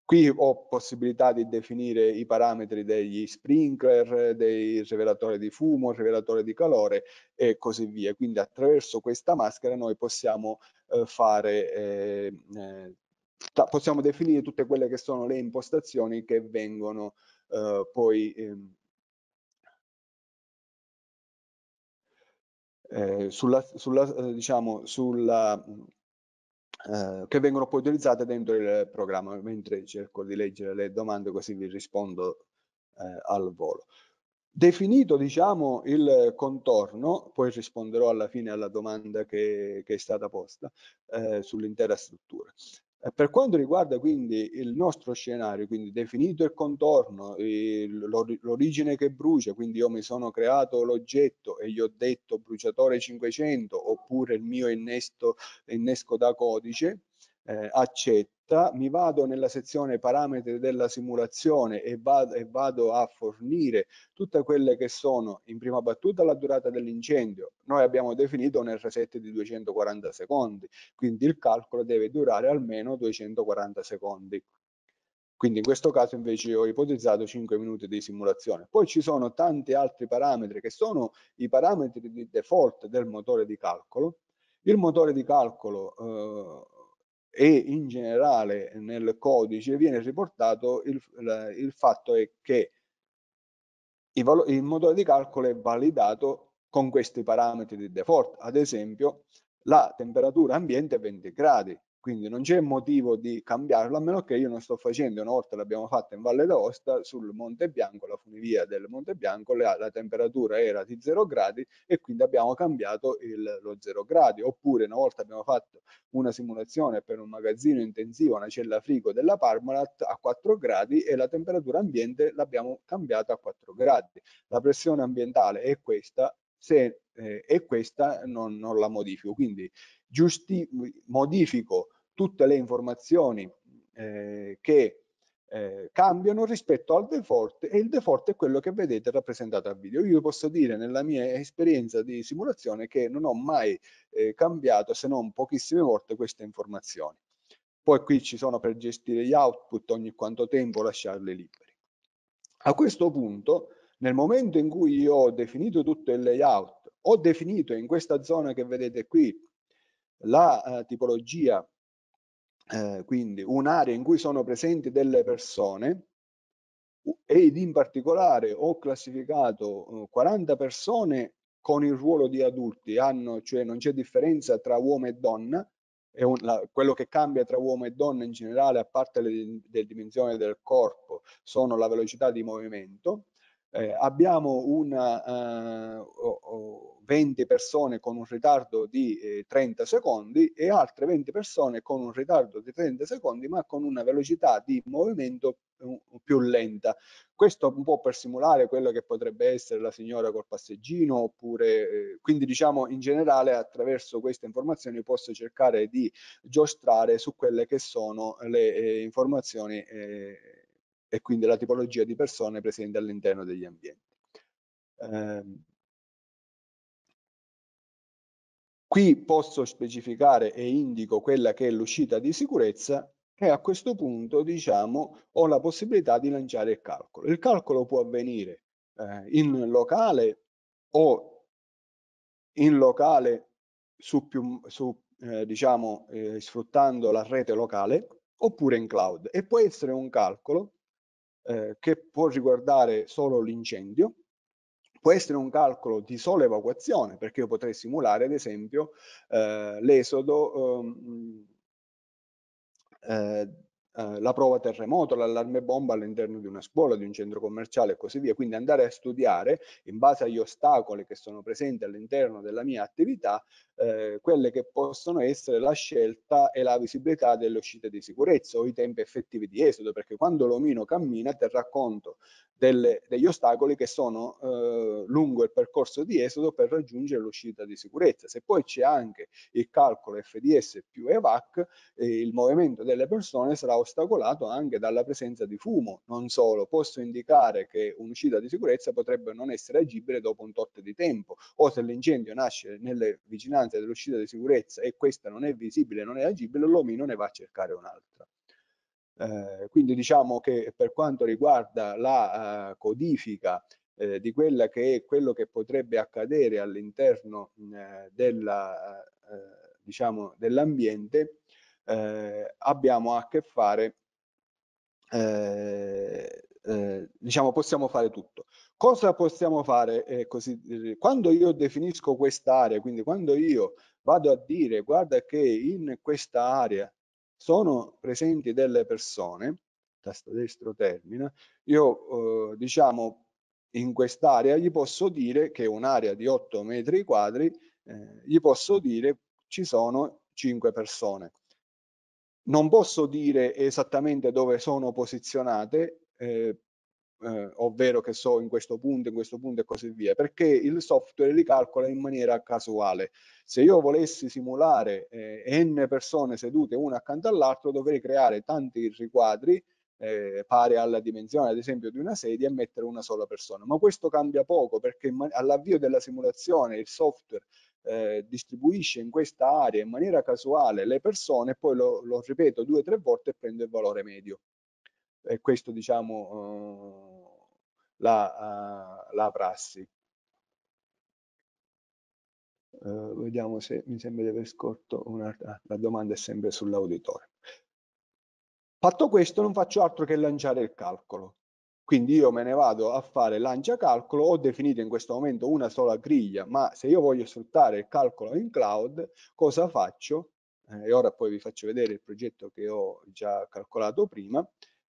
Qui ho possibilità di definire i parametri degli sprinkler, dei rivelatori di fumo, rivelatori di calore e così via. Quindi attraverso questa maschera noi possiamo eh, fare eh, eh, possiamo definire tutte quelle che sono le impostazioni che vengono eh, poi ehm, eh, sulla, sulla, eh, diciamo, sulla eh, che vengono poi utilizzate dentro il programma, mentre cerco di leggere le domande così vi rispondo eh, al volo. Definito diciamo, il contorno, poi risponderò alla fine alla domanda che, che è stata posta eh, sull'intera struttura. Eh, per quanto riguarda quindi il nostro scenario, quindi definito il contorno, l'origine che brucia, quindi io mi sono creato l'oggetto e gli ho detto bruciatore 500 oppure il mio innesto, innesco da codice, eh, accetta, mi vado nella sezione parametri della simulazione e vado, e vado, a fornire tutte quelle che sono in prima battuta la durata dell'incendio. Noi abbiamo definito un R7 di 240 secondi, quindi il calcolo deve durare almeno 240 secondi. Quindi in questo caso invece ho ipotizzato 5 minuti di simulazione. Poi ci sono tanti altri parametri che sono i parametri di default del motore di calcolo. Il motore di calcolo eh, e in generale nel codice viene riportato il, il, fatto è che il, il motore di calcolo è validato con questi parametri di default, ad esempio la temperatura ambiente è 20 gradi, quindi non c'è motivo di cambiarlo a meno che io non sto facendo, una volta l'abbiamo fatta in Valle d'Aosta, sul Monte Bianco, la funivia del Monte Bianco, la, la temperatura era di 0 gradi e quindi abbiamo cambiato il, lo 0 gradi. Oppure una volta abbiamo fatto una simulazione per un magazzino intensivo, una cella frigo della Parmalat a 4 gradi e la temperatura ambiente l'abbiamo cambiata a 4 gradi. La pressione ambientale è questa, se, eh, e questa non, non la modifico. Quindi giusti, modifico tutte le informazioni eh, che eh, cambiano rispetto al default e il default è quello che vedete rappresentato a video. Io posso dire nella mia esperienza di simulazione che non ho mai eh, cambiato se non pochissime volte queste informazioni. Poi qui ci sono per gestire gli output ogni quanto tempo lasciarle liberi. A questo punto nel momento in cui io ho definito tutto il layout, ho definito in questa zona che vedete qui la eh, tipologia, eh, quindi un'area in cui sono presenti delle persone, ed in particolare ho classificato 40 eh, persone con il ruolo di adulti, hanno, cioè non c'è differenza tra uomo e donna, e un, la, quello che cambia tra uomo e donna in generale, a parte le, le dimensioni del corpo, sono la velocità di movimento, eh, abbiamo una, eh, 20 persone con un ritardo di eh, 30 secondi e altre 20 persone con un ritardo di 30 secondi ma con una velocità di movimento eh, più lenta. Questo un po' per simulare quello che potrebbe essere la signora col passeggino oppure, eh, quindi diciamo in generale attraverso queste informazioni posso cercare di giostrare su quelle che sono le eh, informazioni e quindi la tipologia di persone presenti all'interno degli ambienti. Ehm, qui posso specificare e indico quella che è l'uscita di sicurezza e a questo punto diciamo ho la possibilità di lanciare il calcolo. Il calcolo può avvenire eh, in locale o in locale su più, su, eh, diciamo, eh, sfruttando la rete locale oppure in cloud e può essere un calcolo eh, che può riguardare solo l'incendio, può essere un calcolo di sola evacuazione, perché io potrei simulare ad esempio eh, l'esodo, ehm, eh, eh, la prova terremoto, l'allarme bomba all'interno di una scuola, di un centro commerciale e così via. Quindi andare a studiare in base agli ostacoli che sono presenti all'interno della mia attività eh, quelle che possono essere la scelta e la visibilità delle uscite di sicurezza o i tempi effettivi di esodo, perché quando l'omino cammina terrà conto delle, degli ostacoli che sono eh, lungo il percorso di esodo per raggiungere l'uscita di sicurezza. Se poi c'è anche il calcolo FDS più EVAC, eh, il movimento delle persone sarà ostacolato anche dalla presenza di fumo. Non solo, posso indicare che un'uscita di sicurezza potrebbe non essere agibile dopo un tot di tempo o se l'incendio nasce nelle vicinanze importanza dell'uscita di sicurezza e questa non è visibile, non è agibile, l'omino ne va a cercare un'altra. Eh, quindi diciamo che per quanto riguarda la uh, codifica eh, di quella che è quello che potrebbe accadere all'interno eh, della, eh, diciamo, dell'ambiente, eh, abbiamo a che fare, diciamo, possiamo fare tutto. Cosa possiamo fare? Eh, così, eh, quando io definisco quest'area, quindi quando io vado a dire guarda che in questa area sono presenti delle persone, tasto destro termina, io eh, diciamo in quest'area gli posso dire che è un'area di 8 metri quadri, eh, gli posso dire ci sono 5 persone. Non posso dire esattamente dove sono posizionate eh, eh, ovvero che so in questo punto, in questo punto e così via, perché il software li calcola in maniera casuale. Se io volessi simulare eh, n persone sedute una accanto all'altra, dovrei creare tanti riquadri eh, pari alla dimensione ad esempio di una sedia e mettere una sola persona. Ma questo cambia poco perché all'avvio della simulazione il software eh, distribuisce in questa area in maniera casuale le persone poi lo, lo ripeto due o tre volte e prendo il valore medio. E questo diciamo... Eh, la, uh, la prassi. Uh, vediamo se mi sembra di aver scorto un'altra ah, la domanda è sempre sull'auditore. Fatto questo non faccio altro che lanciare il calcolo. Quindi io me ne vado a fare lancia calcolo, ho definito in questo momento una sola griglia, ma se io voglio sfruttare il calcolo in cloud, cosa faccio? Eh, e ora poi vi faccio vedere il progetto che ho già calcolato prima.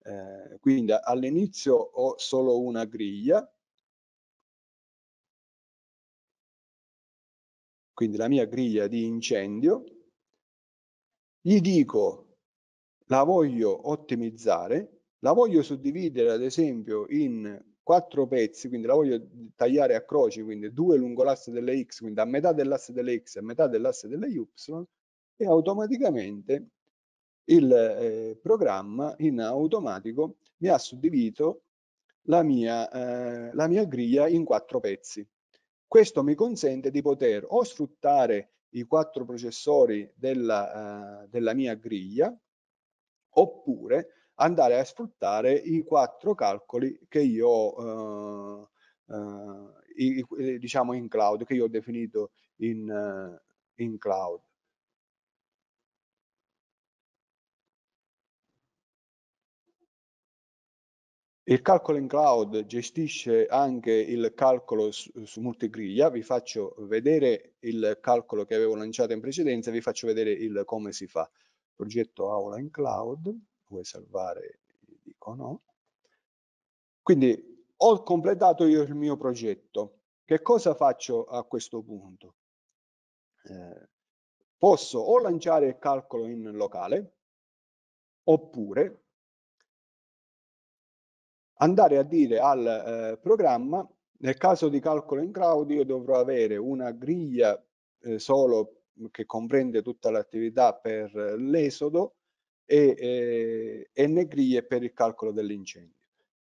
Eh, quindi all'inizio ho solo una griglia, quindi la mia griglia di incendio, gli dico la voglio ottimizzare, la voglio suddividere ad esempio in quattro pezzi, quindi la voglio tagliare a croci quindi due lungo l'asse delle X, quindi a metà dell'asse delle X e a metà dell'asse delle Y, e automaticamente il eh, programma in automatico mi ha suddiviso la mia, eh, la mia griglia in quattro pezzi. Questo mi consente di poter o sfruttare i quattro processori della, eh, della mia griglia oppure andare a sfruttare i quattro calcoli che io ho eh, eh, diciamo in cloud, che io ho definito in, eh, in cloud. Il calcolo in cloud gestisce anche il calcolo su, su multigriglia, vi faccio vedere il calcolo che avevo lanciato in precedenza e vi faccio vedere il come si fa. Progetto aula in cloud, vuoi salvare? Dico no. Quindi ho completato io il mio progetto. Che cosa faccio a questo punto? Eh, posso o lanciare il calcolo in locale, oppure andare a dire al eh, programma nel caso di calcolo in cloud io dovrò avere una griglia eh, solo mhmm, che comprende tutta l'attività per l'esodo e, e eh, ne griglie per il calcolo dell'incendio.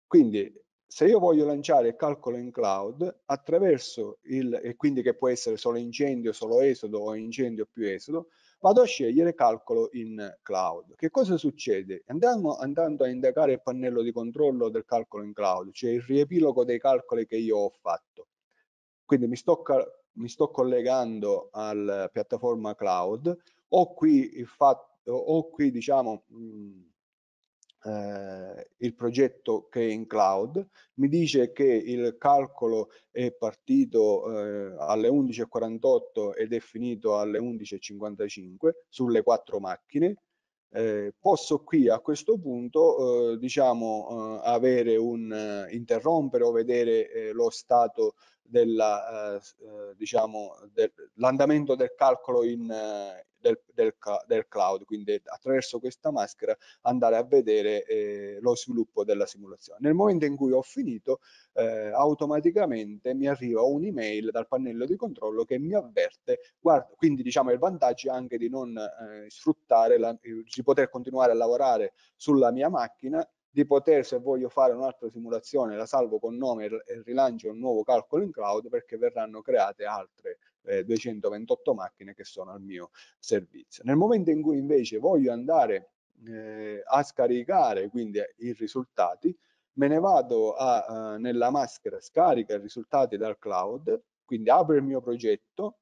Quindi se io voglio lanciare il calcolo in cloud attraverso il, e quindi che può essere solo incendio, solo esodo o incendio più esodo, vado a scegliere calcolo in cloud. Che cosa succede? Andiamo, andando a indagare il pannello di controllo del calcolo in cloud, cioè il riepilogo dei calcoli che io ho fatto. Quindi mi sto, mi sto collegando alla piattaforma cloud, ho qui, il fatto, ho qui diciamo, mh, mhmm, eh, il progetto che è in cloud, mi dice che il calcolo è partito eh, alle 11.48 ed è finito alle 11.55 sulle quattro macchine, eh, posso qui a questo punto eh, diciamo eh, avere un eh, interrompere o vedere eh, lo stato della eh, diciamo de, l'andamento del calcolo in, del, del, del cloud, quindi attraverso questa maschera andare a vedere eh, lo sviluppo della simulazione. Nel momento in cui ho finito, eh, automaticamente mi arriva un'email dal pannello di controllo che mi avverte, guarda, quindi diciamo il vantaggio è anche di non eh, sfruttare, la, di poter continuare a lavorare sulla mia macchina di poter, se voglio fare un'altra simulazione, la salvo con nome e rilancio un nuovo calcolo in cloud perché verranno create altre eh, 228 macchine che sono al mio servizio. Nel momento in cui invece voglio andare eh, a scaricare quindi i risultati, me ne vado a, eh, nella maschera scarica i risultati dal cloud, quindi apro il mio progetto,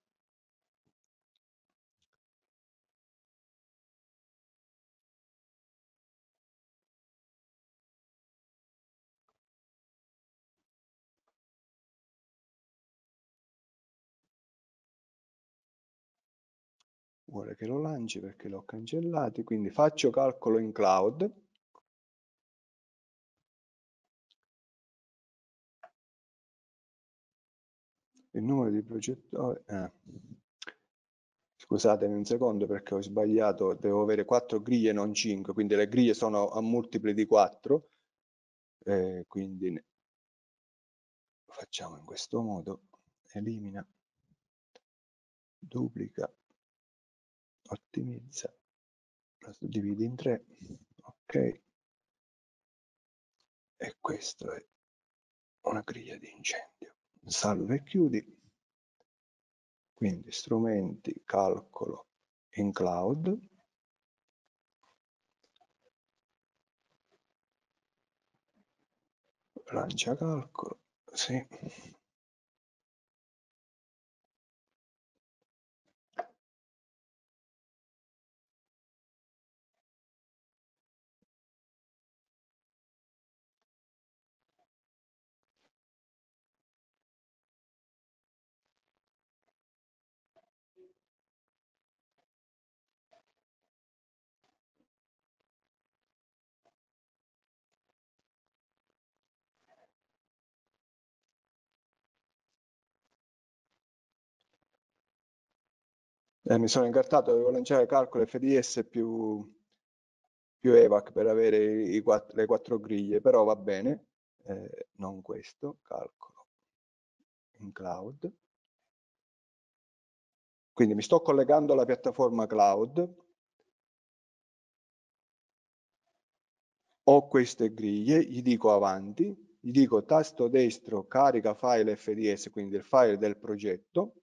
vuole che lo lanci perché l'ho cancellato, quindi faccio calcolo in cloud. Il numero di progettori... Eh. Scusatemi un secondo perché ho sbagliato, devo avere 4 griglie non 5, quindi le griglie sono a multipli di 4, eh, quindi lo facciamo in questo modo, elimina duplica ottimizza, la suddividi in tre, ok, e questo è una griglia di incendio. Salve e chiudi, quindi strumenti, calcolo in cloud, lancia calcolo, sì, eh, mi sono incartato, dovevo lanciare calcolo FDS più, più EVAC per avere i, i quattro, le quattro griglie, però va bene, eh, non questo, calcolo in cloud. Quindi mi sto collegando alla piattaforma cloud, ho queste griglie, gli dico avanti, gli dico tasto destro carica file FDS, quindi il file del progetto,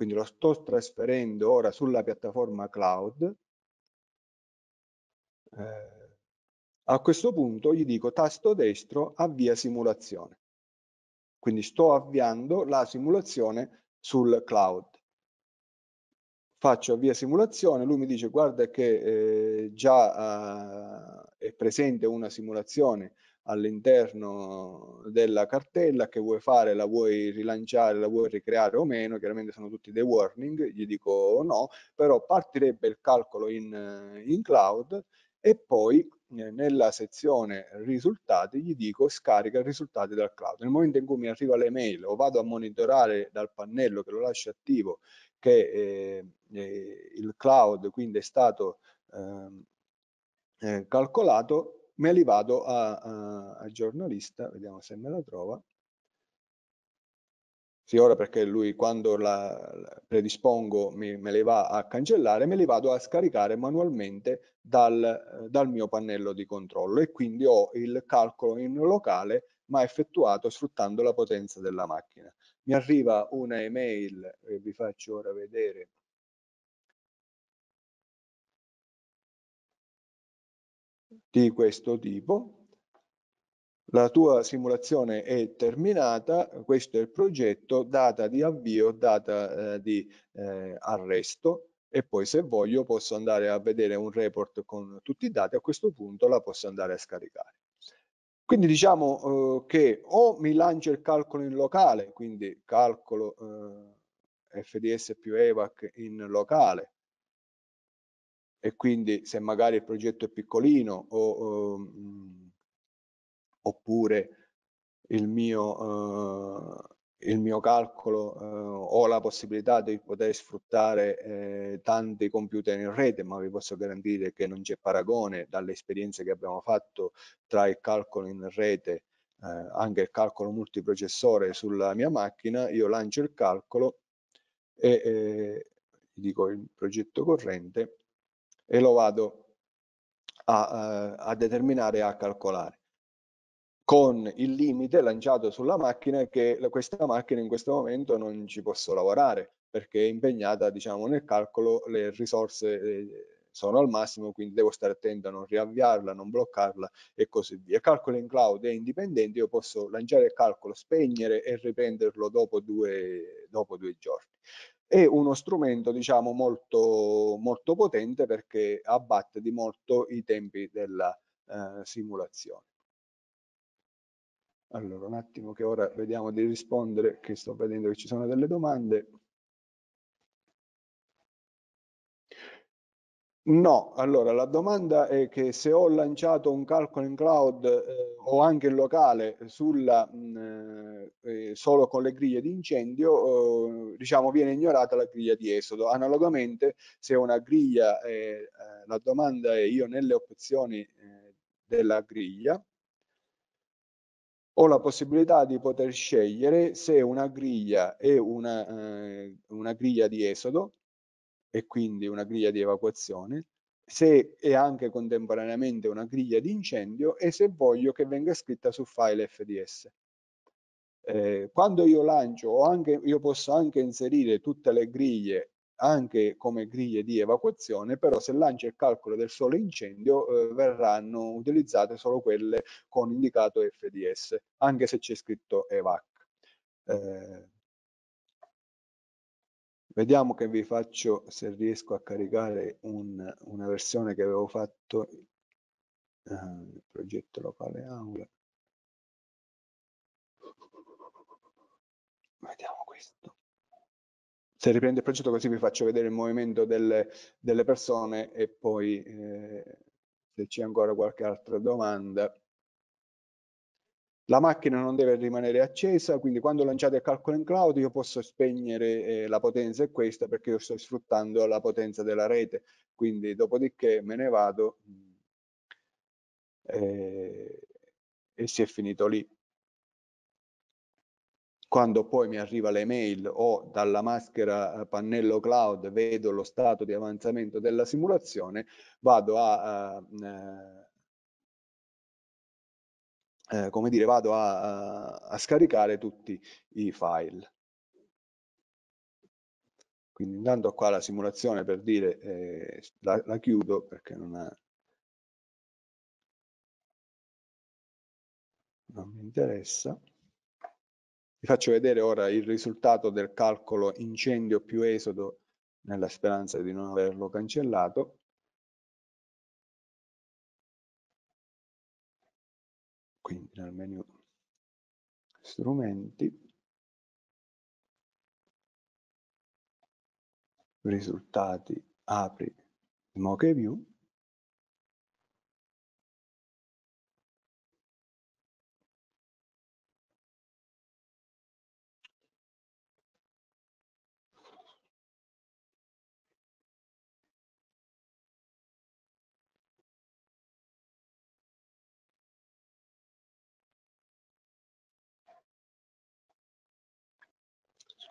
quindi lo sto trasferendo ora sulla piattaforma cloud, eh, a questo punto gli dico tasto destro avvia simulazione. Quindi sto avviando la simulazione sul cloud. Faccio avvia simulazione, lui mi dice guarda che eh, già eh, è presente una simulazione all'interno della cartella che vuoi fare, la vuoi rilanciare, la vuoi ricreare o meno, chiaramente sono tutti dei warning, gli dico no, però partirebbe il calcolo in, eh, in cloud e poi eh, nella sezione risultati gli dico scarica i risultati dal cloud. Nel momento in cui mi arriva l'email o vado a monitorare dal pannello che lo lascio attivo che eh, eh, il cloud quindi è stato ehm, eh, calcolato, me li vado a giornalista, vediamo se me la trova. Sì, ora perché lui quando la, la predispongo mi, me le va a cancellare, me li vado a scaricare manualmente dal, dal mio pannello di controllo e quindi ho il calcolo in locale ma effettuato sfruttando la potenza della macchina. Mi arriva una email, e vi faccio ora vedere, di questo tipo. La tua simulazione è terminata, questo è il progetto, data di avvio, data eh, di eh, arresto e poi se voglio posso andare a vedere un report con tutti i dati, a questo punto la posso andare a scaricare. Quindi diciamo eh, che o mi lancio il calcolo in locale, quindi calcolo eh, FDS più EVAC in locale, e quindi se magari il progetto è piccolino o, um, oppure il mio, uh, il mio calcolo uh, ho la possibilità di poter sfruttare eh, tanti computer in rete ma vi posso garantire che non c'è paragone dalle esperienze che abbiamo fatto tra il calcolo in rete eh, anche il calcolo multiprocessore sulla mia macchina io lancio il calcolo e eh, dico il progetto corrente e lo vado a, eh, a determinare e a calcolare con il limite lanciato sulla macchina che questa macchina in questo momento non ci posso lavorare perché è impegnata diciamo, nel calcolo, le risorse eh, sono al massimo, quindi devo stare attento a non riavviarla, non bloccarla e così via. Calcolo in cloud è indipendente, io posso lanciare il calcolo, spegnere e riprenderlo dopo due, dopo due giorni è uno strumento diciamo molto, molto potente perché abbatte di molto i tempi della eh, simulazione. Allora un attimo che ora vediamo di rispondere che sto vedendo che ci sono delle domande. No, allora la domanda è che se ho lanciato un calcolo in cloud eh, o anche in locale sulla, mh, mm, eh, eh, solo con le griglie di incendio, eh, diciamo viene ignorata la griglia di esodo. Analogamente se una griglia, è, eh, la domanda è io nelle opzioni eh, della griglia ho la possibilità di poter scegliere se una griglia è una, una griglia di esodo e quindi una griglia di evacuazione, se è anche contemporaneamente una griglia di incendio e se voglio che venga scritta su file FDS. Eh, quando io lancio, anche, io posso anche inserire tutte le griglie anche come griglie di evacuazione, però se lancio il calcolo del solo incendio eh, verranno utilizzate solo quelle con indicato FDS, anche se c'è scritto EVAC. Eh, Vediamo che vi faccio, se riesco a caricare un, una versione che avevo fatto nel ehm, eh, progetto locale aula. Vediamo questo. Se riprende il progetto così vi faccio vedere il movimento delle, delle persone e poi eh, se c'è ancora qualche altra domanda la macchina non deve rimanere accesa, quindi quando lanciate il calcolo in cloud io posso spegnere eh, la potenza e questa perché io sto sfruttando la potenza della rete, quindi dopodiché me ne vado mm, eh, e si è finito lì. Quando poi mi arriva l'email o dalla maschera eh, pannello cloud vedo lo stato di avanzamento della simulazione, vado a, a, a eh, eh, come dire, vado a, a, scaricare tutti i file. Quindi intanto qua la simulazione per dire, eh, la, la chiudo perché non ha, non mi interessa. Vi faccio vedere ora il risultato del calcolo incendio più esodo nella speranza di non averlo cancellato. nel menu strumenti, risultati, apri Smoke View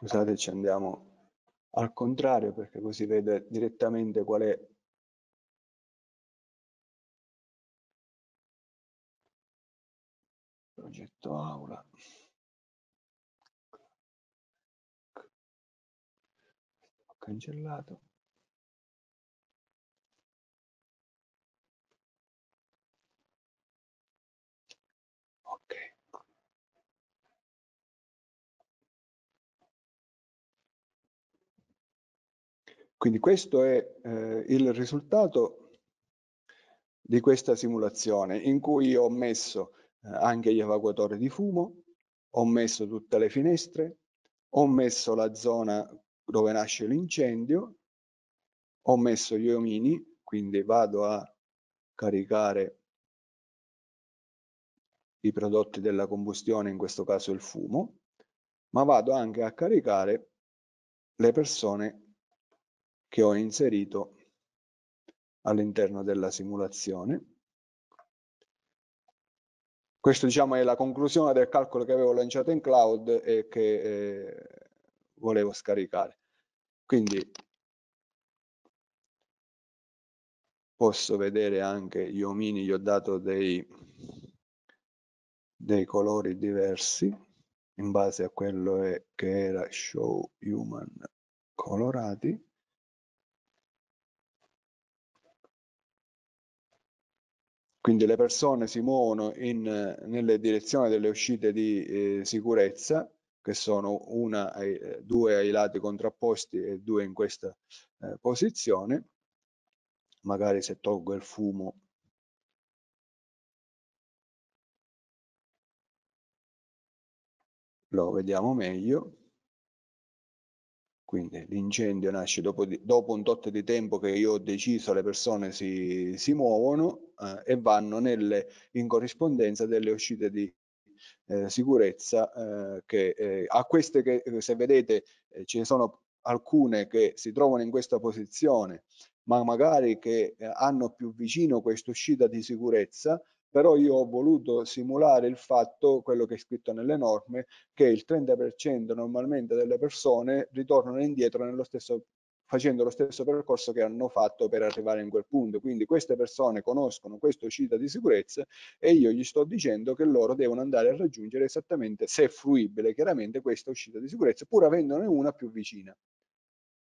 Scusate, ci andiamo al contrario perché così vede direttamente qual è progetto aula. cancellato. Quindi questo è eh, il risultato di questa simulazione in cui ho messo eh, anche gli evacuatori di fumo, ho messo tutte le finestre, ho messo la zona dove nasce l'incendio, ho messo gli omini, quindi vado a caricare i prodotti della combustione, in questo caso il fumo, ma vado anche a caricare le persone che ho inserito all'interno della simulazione. Questo diciamo, è la conclusione del calcolo che avevo lanciato in cloud e che eh, volevo scaricare. Quindi posso vedere anche gli omini, gli ho dato dei, dei colori diversi in base a quello che era show human colorati Quindi le persone si muovono in, nelle direzioni delle uscite di eh, sicurezza, che sono una, eh, due ai lati contrapposti e due in questa eh, posizione. Magari se tolgo il fumo lo vediamo meglio. Quindi l'incendio nasce dopo, dopo, un tot di tempo che io ho deciso le persone si, si muovono eh, e vanno nelle, in corrispondenza delle uscite di eh, sicurezza eh, che eh, a queste che eh, se vedete eh, ce ne sono alcune che si trovano in questa posizione ma magari che hanno più vicino questa uscita di sicurezza però io ho voluto simulare il fatto, quello che è scritto nelle norme, che il 30% normalmente delle persone ritornano indietro nello stesso facendo lo stesso percorso che hanno fatto per arrivare in quel punto. Quindi queste persone conoscono questa uscita di sicurezza e io gli sto dicendo che loro devono andare a raggiungere esattamente, se fruibile chiaramente, questa uscita di sicurezza, pur avendone una più vicina.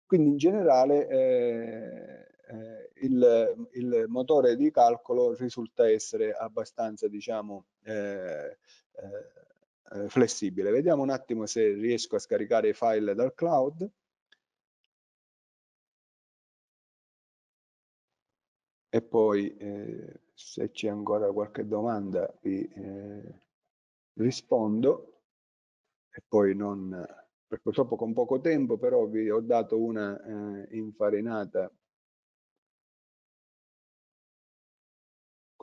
Quindi in generale eh, eh, il, il, motore di calcolo risulta essere abbastanza diciamo eh, eh, flessibile. Vediamo un attimo se riesco a scaricare i file dal cloud. E poi eh, se c'è ancora qualche domanda vi eh, rispondo e poi non, purtroppo con poco tempo però vi ho dato una eh, infarinata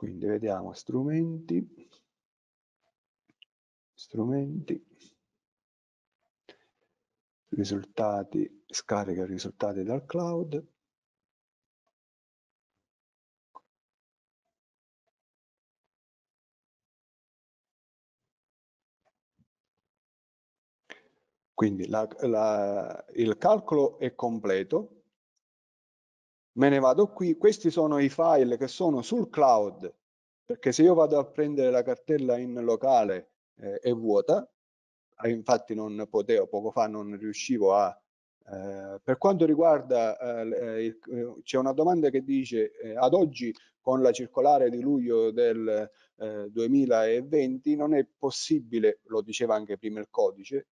Quindi vediamo strumenti, strumenti, risultati, scarica i risultati dal cloud, Quindi la, la, il calcolo è completo, me ne vado qui, questi sono i file che sono sul cloud, perché se io vado a prendere la cartella in locale eh, è vuota, ah, infatti non potevo, poco fa non riuscivo a... Eh, per quanto riguarda, eh, eh, eh c'è una domanda che dice, eh, ad oggi con la circolare di luglio del 2020 non è possibile, lo diceva anche prima il codice,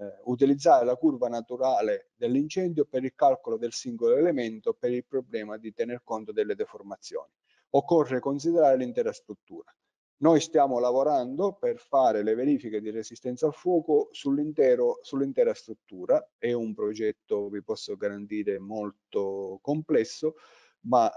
eh, utilizzare la curva naturale dell'incendio per il calcolo del singolo elemento per il problema di tener conto delle deformazioni. Occorre considerare l'intera struttura. Noi stiamo lavorando per fare le verifiche di resistenza al fuoco sull'intera sull struttura, è un progetto, vi posso garantire, molto complesso, ma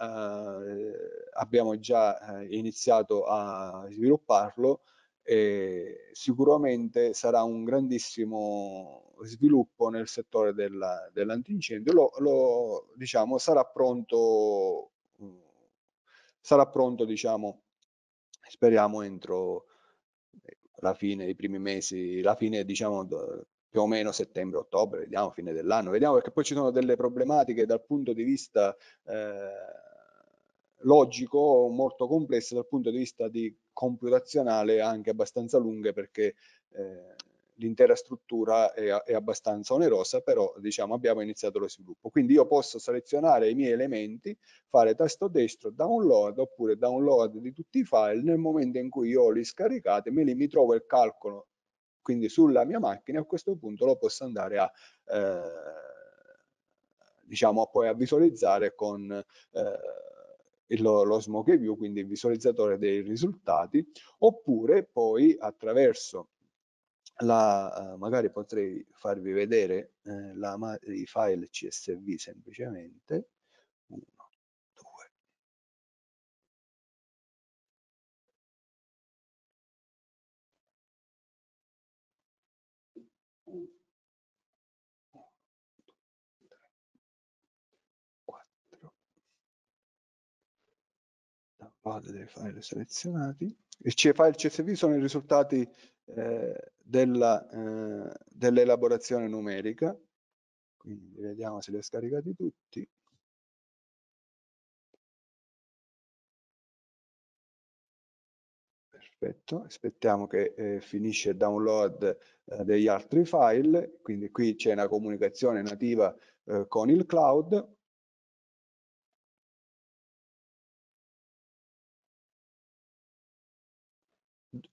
eh, abbiamo già eh, iniziato a svilupparlo e sicuramente sarà un grandissimo sviluppo nel settore della, dell'antincendio, lo, lo, diciamo, sarà pronto, mm, sarà pronto diciamo, speriamo entro eh, la fine dei primi mesi, la fine diciamo più o meno settembre-ottobre, vediamo fine dell'anno, vediamo perché poi ci sono delle problematiche dal punto di vista eh, logico molto complesse, dal punto di vista di computazionale anche abbastanza lunghe perché eh, l'intera struttura è, è, abbastanza onerosa, però diciamo abbiamo iniziato lo sviluppo. Quindi io posso selezionare i miei elementi, fare tasto destro download oppure download di tutti i file, nel momento in cui io li scaricate me li mi trovo il calcolo quindi sulla mia macchina a questo punto lo posso andare a eh, diciamo poi a visualizzare con eh, il, lo smoke view, quindi il visualizzatore dei risultati, oppure poi attraverso la, eh, magari potrei farvi vedere eh, la, i file CSV semplicemente, vado, dei file selezionati. Il CFA e il CSV sono i risultati eh, eh dell'elaborazione dell numerica. Quindi vediamo se li ho scaricati tutti. Perfetto, aspettiamo che eh, finisce il download eh, degli altri file, quindi qui c'è una comunicazione nativa eh, con il cloud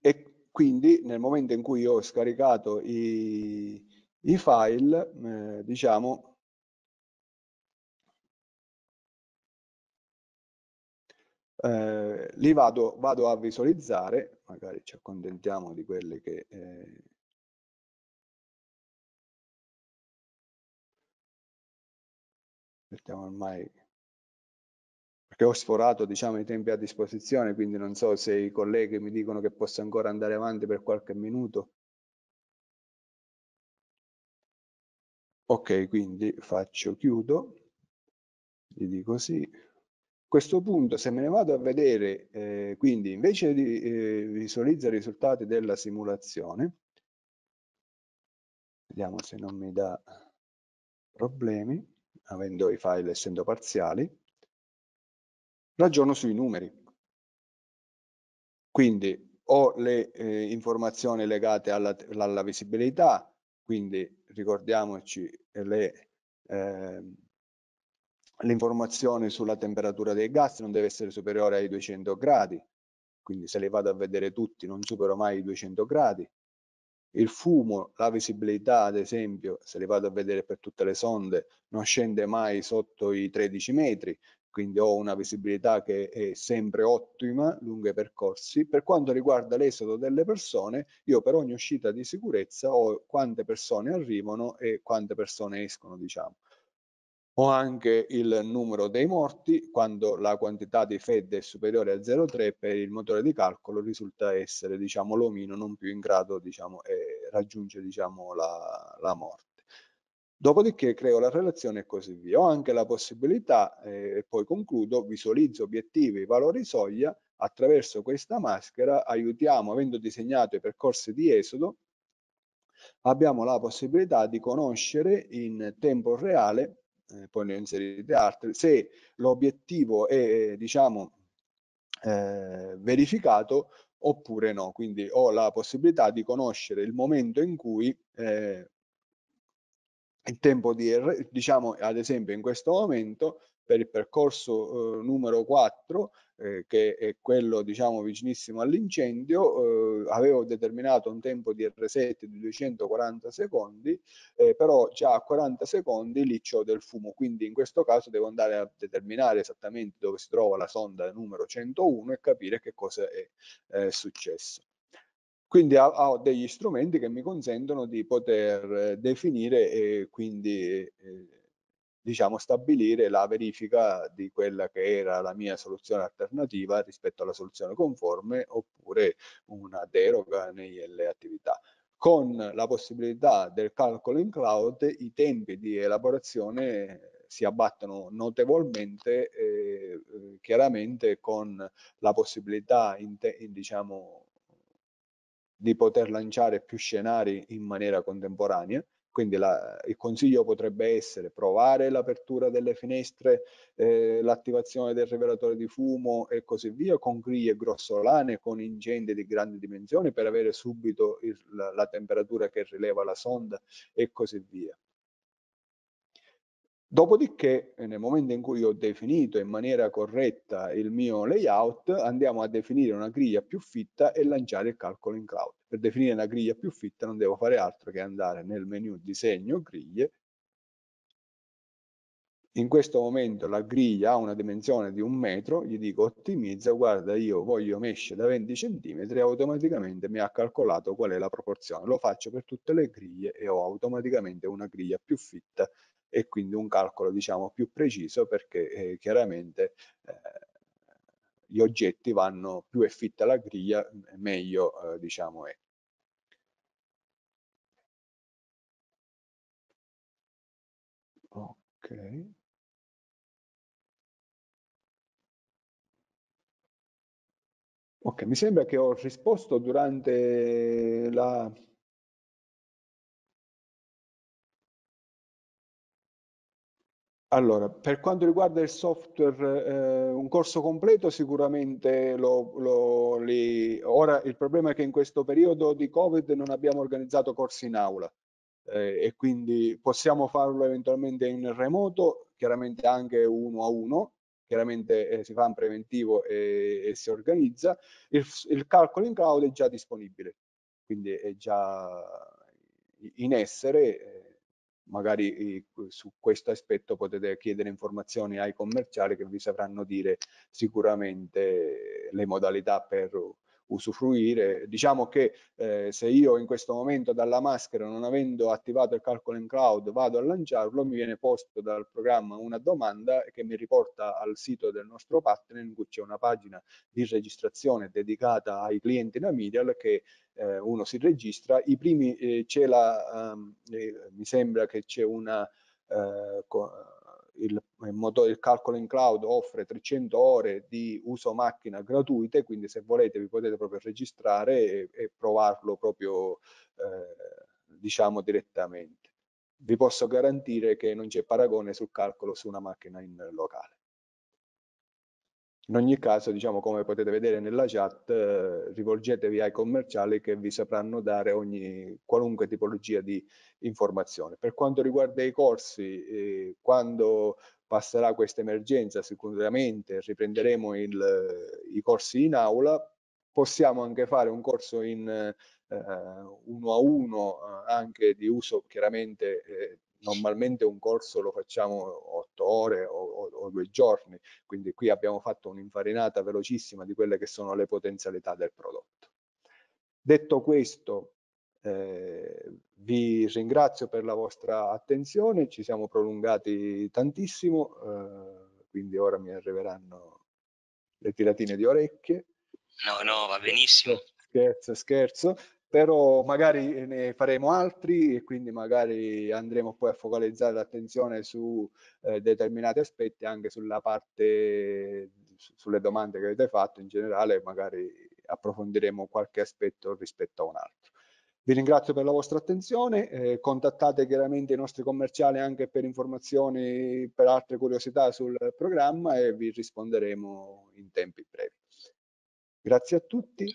e quindi nel momento in cui ho scaricato i, i file, eh, diciamo, eh, li vado, vado, a visualizzare, magari ci accontentiamo di quelle che... Eh, ormai che ho sforato diciamo, i tempi a disposizione, quindi non so se i colleghi mi dicono che posso ancora andare avanti per qualche minuto. Ok, quindi faccio chiudo, gli dico sì. A questo punto se me ne vado a vedere, eh, quindi invece di eh, visualizzare i risultati della simulazione, vediamo se non mi dà problemi, avendo i file essendo parziali, ragiono sui numeri. Quindi ho le eh, informazioni legate alla, alla, visibilità, quindi ricordiamoci le, eh, l'informazione sulla temperatura dei gas non deve essere superiore ai 200 gradi, quindi se le vado a vedere tutti non supero mai i 200 gradi. Il fumo, la visibilità ad esempio, se le vado a vedere per tutte le sonde, non scende mai sotto i 13 metri, quindi ho una visibilità che è sempre ottima lungo i percorsi. Per quanto riguarda l'esodo delle persone, io per ogni uscita di sicurezza ho quante persone arrivano e quante persone escono, diciamo. Ho anche il numero dei morti quando la quantità di FED è superiore a 0,3 per il motore di calcolo risulta essere diciamo, l'omino non più in grado di diciamo, eh, raggiungere diciamo, la, la morte. Dopodiché creo la relazione e così via. Ho anche la possibilità, eh, e poi concludo, visualizzo obiettivi, valori soglia, attraverso questa maschera aiutiamo, avendo disegnato i percorsi di esodo, abbiamo la possibilità di conoscere in tempo reale, eh, poi ne inserite altri, se l'obiettivo è, diciamo, eh, verificato oppure no. Quindi ho la possibilità di conoscere il momento in cui eh, il tempo di, diciamo ad esempio in questo momento per il percorso eh, numero 4 eh, che è quello diciamo vicinissimo all'incendio eh, avevo determinato un tempo di R7 di 240 secondi eh, però già a 40 secondi lì c'ho del fumo quindi in questo caso devo andare a determinare esattamente dove si trova la sonda numero 101 e capire che cosa è eh, successo quindi ho degli strumenti che mi consentono di poter eh, definire e quindi eh, diciamo, stabilire la verifica di quella che era la mia soluzione alternativa rispetto alla soluzione conforme oppure una deroga nelle attività. Con la possibilità del calcolo in cloud i tempi di elaborazione si abbattono notevolmente eh, eh chiaramente con la possibilità in te, in, diciamo, di poter lanciare più scenari in maniera contemporanea. Quindi la, il consiglio potrebbe essere provare l'apertura delle finestre, eh, l'attivazione del rivelatore di fumo e così via con griglie grossolane, con incendi di grandi dimensioni per avere subito il, la, la temperatura che rileva la sonda e così via. Dopodiché, eh, nel momento in cui ho definito in maniera corretta il mio layout, andiamo a definire una griglia più fitta e lanciare il calcolo in cloud. Per definire una griglia più fitta non devo fare altro che andare nel menu disegno griglie. In questo momento la griglia ha una dimensione di un metro, gli dico ottimizza, guarda io voglio mesce da 20 cm e automaticamente mi ha calcolato qual è la proporzione. Lo faccio per tutte le griglie e ho automaticamente una griglia più fitta e quindi un calcolo diciamo più preciso perché eh, chiaramente eh, gli oggetti vanno più è fitta la griglia meglio eh, diciamo è. Ok. Ok, mi sembra che ho risposto durante la, Allora, per quanto riguarda il software, eh, un corso completo sicuramente lo, lo li... Ora il problema è che in questo periodo di Covid non abbiamo organizzato corsi in aula eh, e quindi possiamo farlo eventualmente in remoto, chiaramente anche uno a uno, chiaramente eh, si fa in preventivo e, e si organizza. Il, il calcolo in cloud è già disponibile, quindi è già in essere eh, magari eh, su questo aspetto potete chiedere informazioni ai commerciali che vi sapranno dire sicuramente le modalità per usufruire. Diciamo che eh, se io in questo momento dalla maschera, non avendo attivato il calcolo in cloud, vado a lanciarlo, mi viene posto dal programma una domanda che mi riporta al sito del nostro partner in cui c'è una pagina di registrazione dedicata ai clienti Namidal che eh, uno si registra. I primi eh, c'è la, um, mi sembra che c'è una... Eh, co- il, il, motore, il calcolo in cloud offre 300 ore di uso macchina gratuite, quindi se volete vi potete proprio registrare e, e provarlo proprio eh, diciamo direttamente. Vi posso garantire che non c'è paragone sul calcolo su una macchina in locale. In ogni caso, diciamo, come potete vedere nella chat, eh, rivolgetevi ai commerciali che vi sapranno dare ogni, qualunque tipologia di informazione. Per quanto riguarda i corsi, eh, quando passerà questa emergenza sicuramente riprenderemo il, i corsi in aula, possiamo anche fare un corso in eh, uno a uno eh, anche di uso chiaramente eh, normalmente un corso lo facciamo otto ore o, o, o, due giorni, quindi qui abbiamo fatto un'infarinata velocissima di quelle che sono le potenzialità del prodotto. Detto questo, eh, vi ringrazio per la vostra attenzione, ci siamo prolungati tantissimo, eh, quindi ora mi arriveranno le tiratine di orecchie. No, no, va benissimo. Scherzo, scherzo però magari ne faremo altri e quindi magari andremo poi a focalizzare l'attenzione su eh, determinati aspetti anche sulla parte sulle domande che avete fatto in generale magari approfondiremo qualche aspetto rispetto a un altro vi ringrazio per la vostra attenzione eh, contattate chiaramente i nostri commerciali anche per informazioni per altre curiosità sul programma e vi risponderemo in tempi brevi grazie a tutti